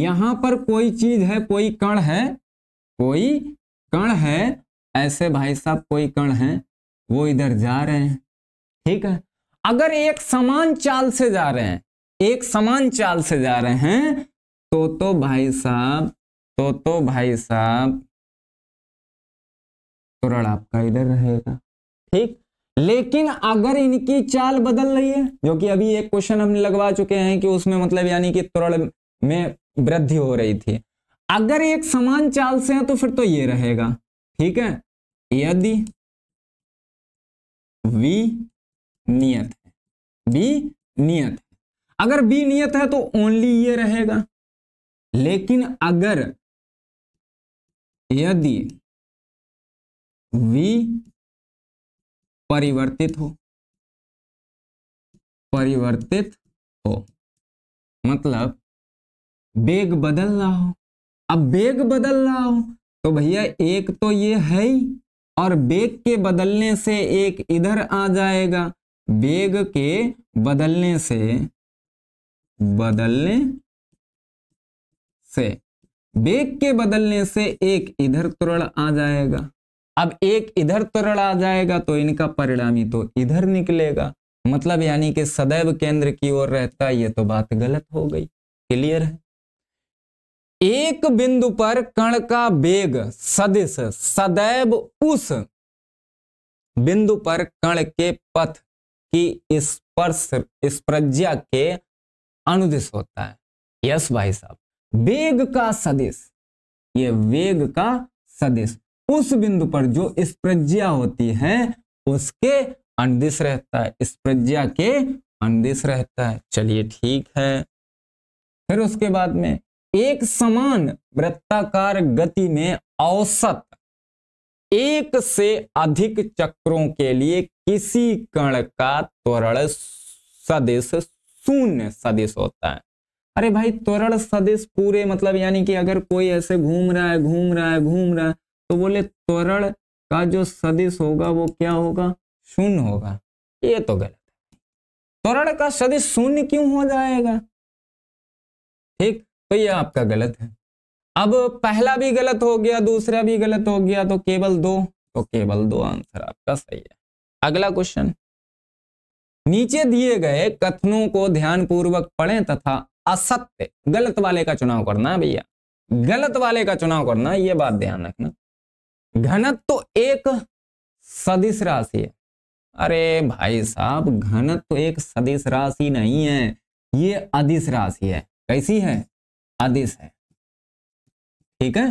यहां पर कोई चीज है कोई कण है कोई कण है ऐसे भाई साहब कोई कण है वो इधर जा रहे हैं ठीक है अगर एक समान चाल से जा रहे हैं एक समान चाल से जा रहे हैं तो तो भाई साहब तो तो भाई साहब तो आपका इधर रहेगा ठीक लेकिन अगर इनकी चाल बदल रही है जो कि अभी एक क्वेश्चन हम लगवा चुके हैं कि उसमें मतलब यानी कि त्वरण में वृद्धि हो रही थी अगर एक समान चाल से है तो फिर तो ये रहेगा ठीक है यदि वी नियत है बी नियत है अगर बी नियत है तो ओनली ये रहेगा लेकिन अगर यदि वी परिवर्तित हो परिवर्तित हो मतलब बेग बदल रहा हो अब बेग बदल रहा हो तो भैया एक तो ये है ही और बेग के बदलने से एक इधर आ जाएगा बेग के बदलने से बदलने से बेग के बदलने से एक इधर तुरड़ आ जाएगा अब एक इधर त्वरण आ जाएगा तो इनका परिणामी तो इधर निकलेगा मतलब यानी कि सदैव केंद्र की ओर रहता ये तो बात गलत हो गई क्लियर है एक बिंदु पर कण का वेग सदिश सदैव उस बिंदु पर कण के पथ की स्पर्श स्प्रज्ञा के अनुदिश होता है यस भाई साहब वेग का सदिश ये वेग का सदिश उस बिंदु पर जो स्प्रज्ञा होती है उसके अनुदिश रहता है स्प्रज्ञा के अनुदिश रहता है चलिए ठीक है फिर उसके बाद में एक समान वृत्ताकार गति में औसत एक से अधिक चक्रों के लिए किसी कण का त्वरण सदिश शून्य सदिश होता है अरे भाई त्वरण सदिश पूरे मतलब यानी कि अगर कोई ऐसे घूम रहा है घूम रहा है घूम रहा है तो बोले त्वरण का जो सदिश होगा वो क्या होगा शून्य होगा ये तो गलत है त्वरण का सदिश शून्य क्यों हो जाएगा ठीक तो ये आपका गलत है अब पहला भी गलत हो गया दूसरा भी गलत हो गया तो केवल दो तो केवल दो आंसर आपका सही है अगला क्वेश्चन नीचे दिए गए कथनों को ध्यानपूर्वक पढ़ें तथा असत्य गलत वाले का चुनाव करना है भैया गलत वाले का चुनाव करना ये बात ध्यान रखना घनत्व तो एक सदिश राशि है अरे भाई साहब घनत्व तो एक सदिश राशि नहीं है ये अदिश राशि है कैसी है अदिश है ठीक है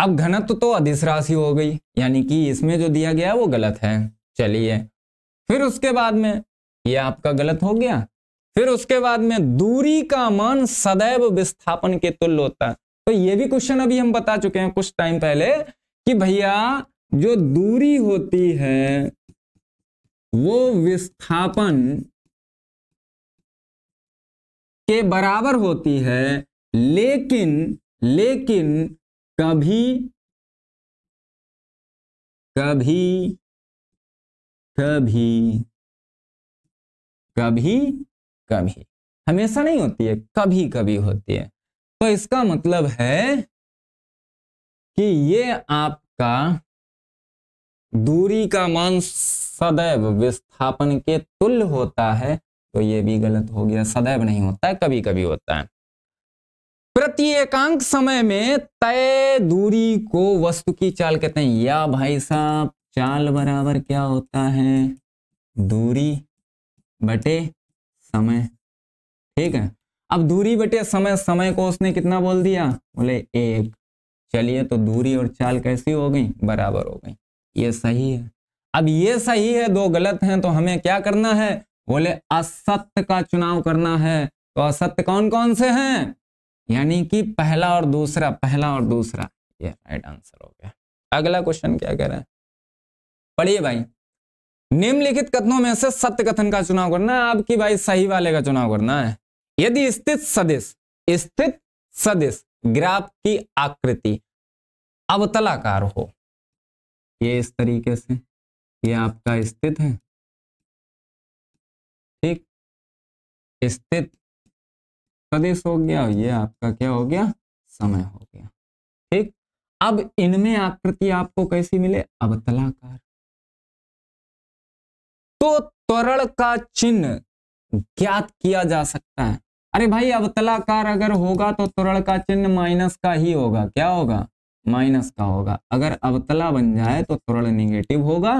अब घनत्व तो अदिश राशि हो गई यानी कि इसमें जो दिया गया वो गलत है चलिए फिर उसके बाद में ये आपका गलत हो गया फिर उसके बाद में दूरी का मान सदैव विस्थापन के तुल्य होता है तो ये भी क्वेश्चन अभी हम बता चुके हैं कुछ टाइम पहले कि भैया जो दूरी होती है वो विस्थापन के बराबर होती है लेकिन लेकिन कभी कभी कभी कभी कभी हमेशा नहीं होती है कभी कभी होती है तो इसका मतलब है कि ये आपका दूरी का मान सदैव विस्थापन के तुल्य होता है तो ये भी गलत हो गया सदैव नहीं होता है कभी कभी होता है प्रति एकांक समय में तय दूरी को वस्तु की चाल कहते हैं या भाई साहब चाल बराबर क्या होता है दूरी बटे समय ठीक है अब दूरी बटे समय समय को उसने कितना बोल दिया बोले एक चलिए तो दूरी और चाल कैसी हो गई बराबर हो गई ये सही है अब ये सही है दो गलत हैं तो हमें क्या करना है बोले असत्य का चुनाव करना है तो असत्य कौन कौन से हैं यानी कि पहला और दूसरा पहला और दूसरा ये राइट आंसर हो गया अगला क्वेश्चन क्या कह रहे हैं पढ़िए भाई निम्नलिखित कथनों में से सत्य कथन का चुनाव करना है आपकी भाई सही वाले का चुनाव करना है यदि स्थित सदिश स्थित सदिश ग्राफ की आकृति अवतलाकार हो ये इस तरीके से ये आपका स्थित है ठीक स्थित प्रदेश हो गया और ये आपका क्या हो गया समय हो गया ठीक अब इनमें आकृति आपको कैसी मिले अवतलाकार तो त्वरण का चिन्ह ज्ञात किया जा सकता है अरे भाई अवतलाकार अगर होगा तो तुरड़ का चिन्ह माइनस का ही होगा क्या होगा माइनस का होगा अगर अवतला बन जाए तो त्वरण निगेटिव होगा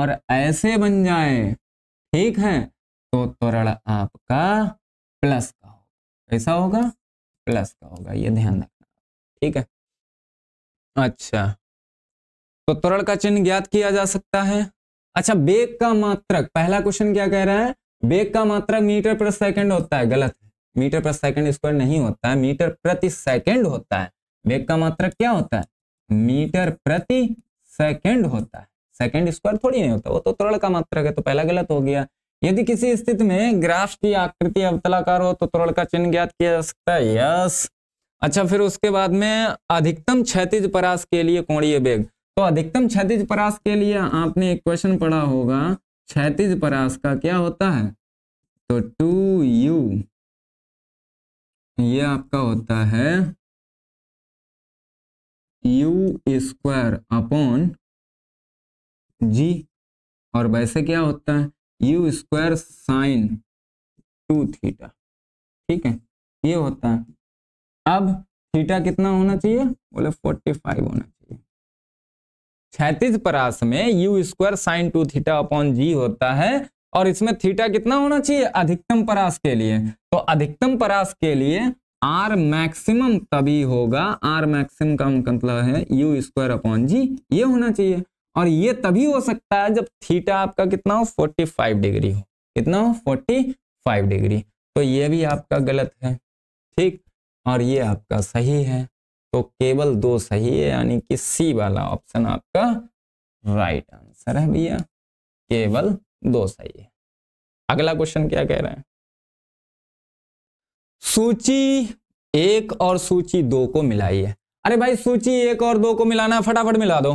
और ऐसे बन जाए ठीक है तो त्वरण आपका प्लस का होगा कैसा होगा प्लस का होगा ये ध्यान रखना ठीक है अच्छा तो तुरड़ का चिन्ह ज्ञात किया जा सकता है अच्छा बेग का मात्रक पहला क्वेश्चन क्या कह रहा है बेग का मात्रक मीटर पर सेकंड होता है गलत मीटर पर सेकंड स्क्वायर नहीं होता है मीटर प्रति सेकंड होता है वेग का मात्रक क्या होता है मीटर प्रति सेकंड होता है सेकंड स्क्वायर थोड़ी नहीं होता वो तो त्वरण का मात्रक है तो पहला गलत हो गया यदि किसी स्थिति में ग्राफ की आकृति अवतलाकार हो तो त्वरण का चिन्ह ज्ञात किया जा सकता है यस अच्छा फिर उसके बाद में अधिकतम क्षतिज परास के लिए कोणीय वेग तो अधिकतम क्षतिज परास के लिए आपने एक क्वेश्चन पढ़ा होगा क्षतिज परास का क्या होता है तो टू यू ये आपका होता है यू स्क्वायर अपॉन जी और वैसे क्या होता है U square sine two theta ठीक है ये होता है अब थीटा कितना होना चाहिए बोले फोर्टी फाइव होना चाहिए छैतीस परास में U square sine two theta upon G होता है और इसमें थीटा कितना होना चाहिए अधिकतम परास के लिए तो अधिकतम परास के लिए आर मैक्सिमम तभी होगा आर मैक्सिमम का मतलब है यू स्क्वायर अपॉन जी ये होना चाहिए और ये तभी हो सकता है जब थीटा आपका कितना हो 45 डिग्री हो कितना हो 45 डिग्री तो ये भी आपका गलत है ठीक और ये आपका सही है तो केवल दो सही है यानी कि सी वाला ऑप्शन आपका राइट आंसर है भैया केवल दो सही है अगला क्वेश्चन क्या कह रहे हैं सूची एक और सूची दो को मिलाइए अरे भाई सूची एक और दो को मिलाना फटाफट मिला दो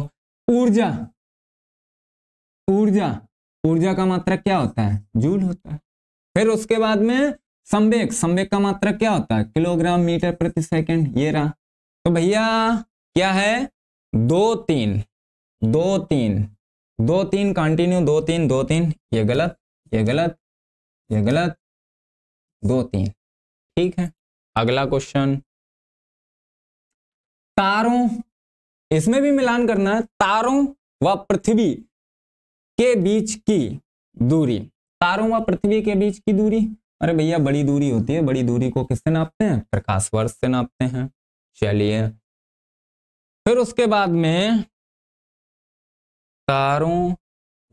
ऊर्जा ऊर्जा ऊर्जा का मात्रक क्या होता है जूल होता है फिर उसके बाद में संवेक संवेक का मात्रक क्या होता है किलोग्राम मीटर प्रति सेकंड ये रहा तो भैया क्या है दो तीन दो तीन दो तीन कंटिन्यू दो तीन दो तीन ये गलत ये गलत ये गलत दो तीन ठीक है अगला क्वेश्चन तारों इसमें भी मिलान करना है तारों व पृथ्वी के बीच की दूरी तारों व पृथ्वी के बीच की दूरी अरे भैया बड़ी दूरी होती है बड़ी दूरी को किससे नापते हैं प्रकाश वर्ष से नापते हैं चलिए फिर उसके बाद में तारों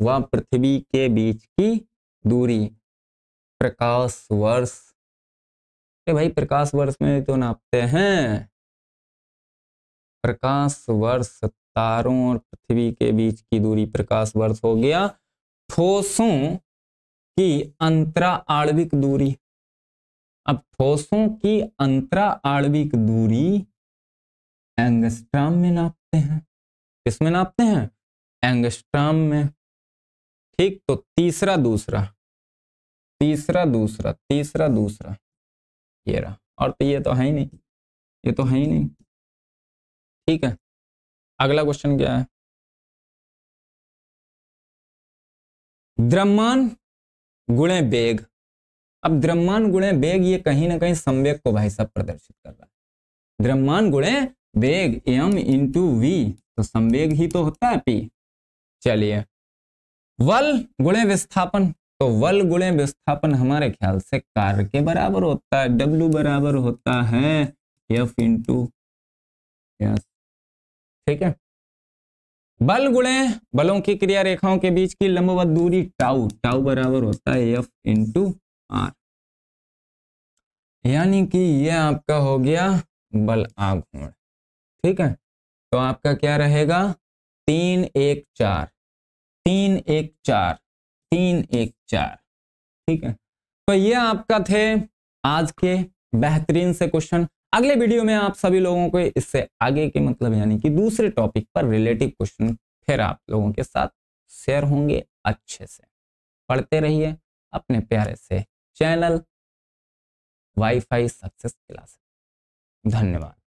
व पृथ्वी के बीच की दूरी प्रकाश वर्ष अरे भाई प्रकाश वर्ष में तो नापते हैं प्रकाश वर्ष तारों और पृथ्वी के बीच की दूरी प्रकाश वर्ष हो गया ठोसों की अंतरा आणविक दूरी अब ठोसों की अंतरा आणविक दूरी एंगस्ट्राम में नापते हैं किसमें नापते हैं एंगस्ट्राम में ठीक तो तीसरा दूसरा तीसरा दूसरा तीसरा दूसरा ये रहा और तो ये तो है ही नहीं ये तो है ही नहीं ठीक है अगला क्वेश्चन क्या है द्रव्यमान गुणे बेग अब द्रव्यमान गुणे बेग ये कहीं ना कहीं संवेग को भाई साहब प्रदर्शित कर रहा है द्रव्यमान गुणे वेग एम इंटू वी तो संवेग ही तो होता है पी चलिए वल गुणे विस्थापन तो वल गुणे विस्थापन हमारे ख्याल से कार्य के बराबर होता है डब्ल्यू बराबर होता है एफ इंटू यस ठीक है बल गुणे बलों की क्रिया रेखाओं के बीच की लंबवत दूरी टाउ टाउ बराबर होता है एफ इंटू आर यानी कि यह आपका हो गया बल आघूर्ण ठीक है तो आपका क्या रहेगा तीन एक चार तीन एक चार तीन एक चार ठीक है तो ये आपका थे आज के बेहतरीन से क्वेश्चन अगले वीडियो में आप सभी लोगों को इससे आगे के मतलब यानी कि दूसरे टॉपिक पर रिलेटिव क्वेश्चन फिर आप लोगों के साथ शेयर होंगे अच्छे से पढ़ते रहिए अपने प्यारे से चैनल वाईफाई सक्सेस क्लास धन्यवाद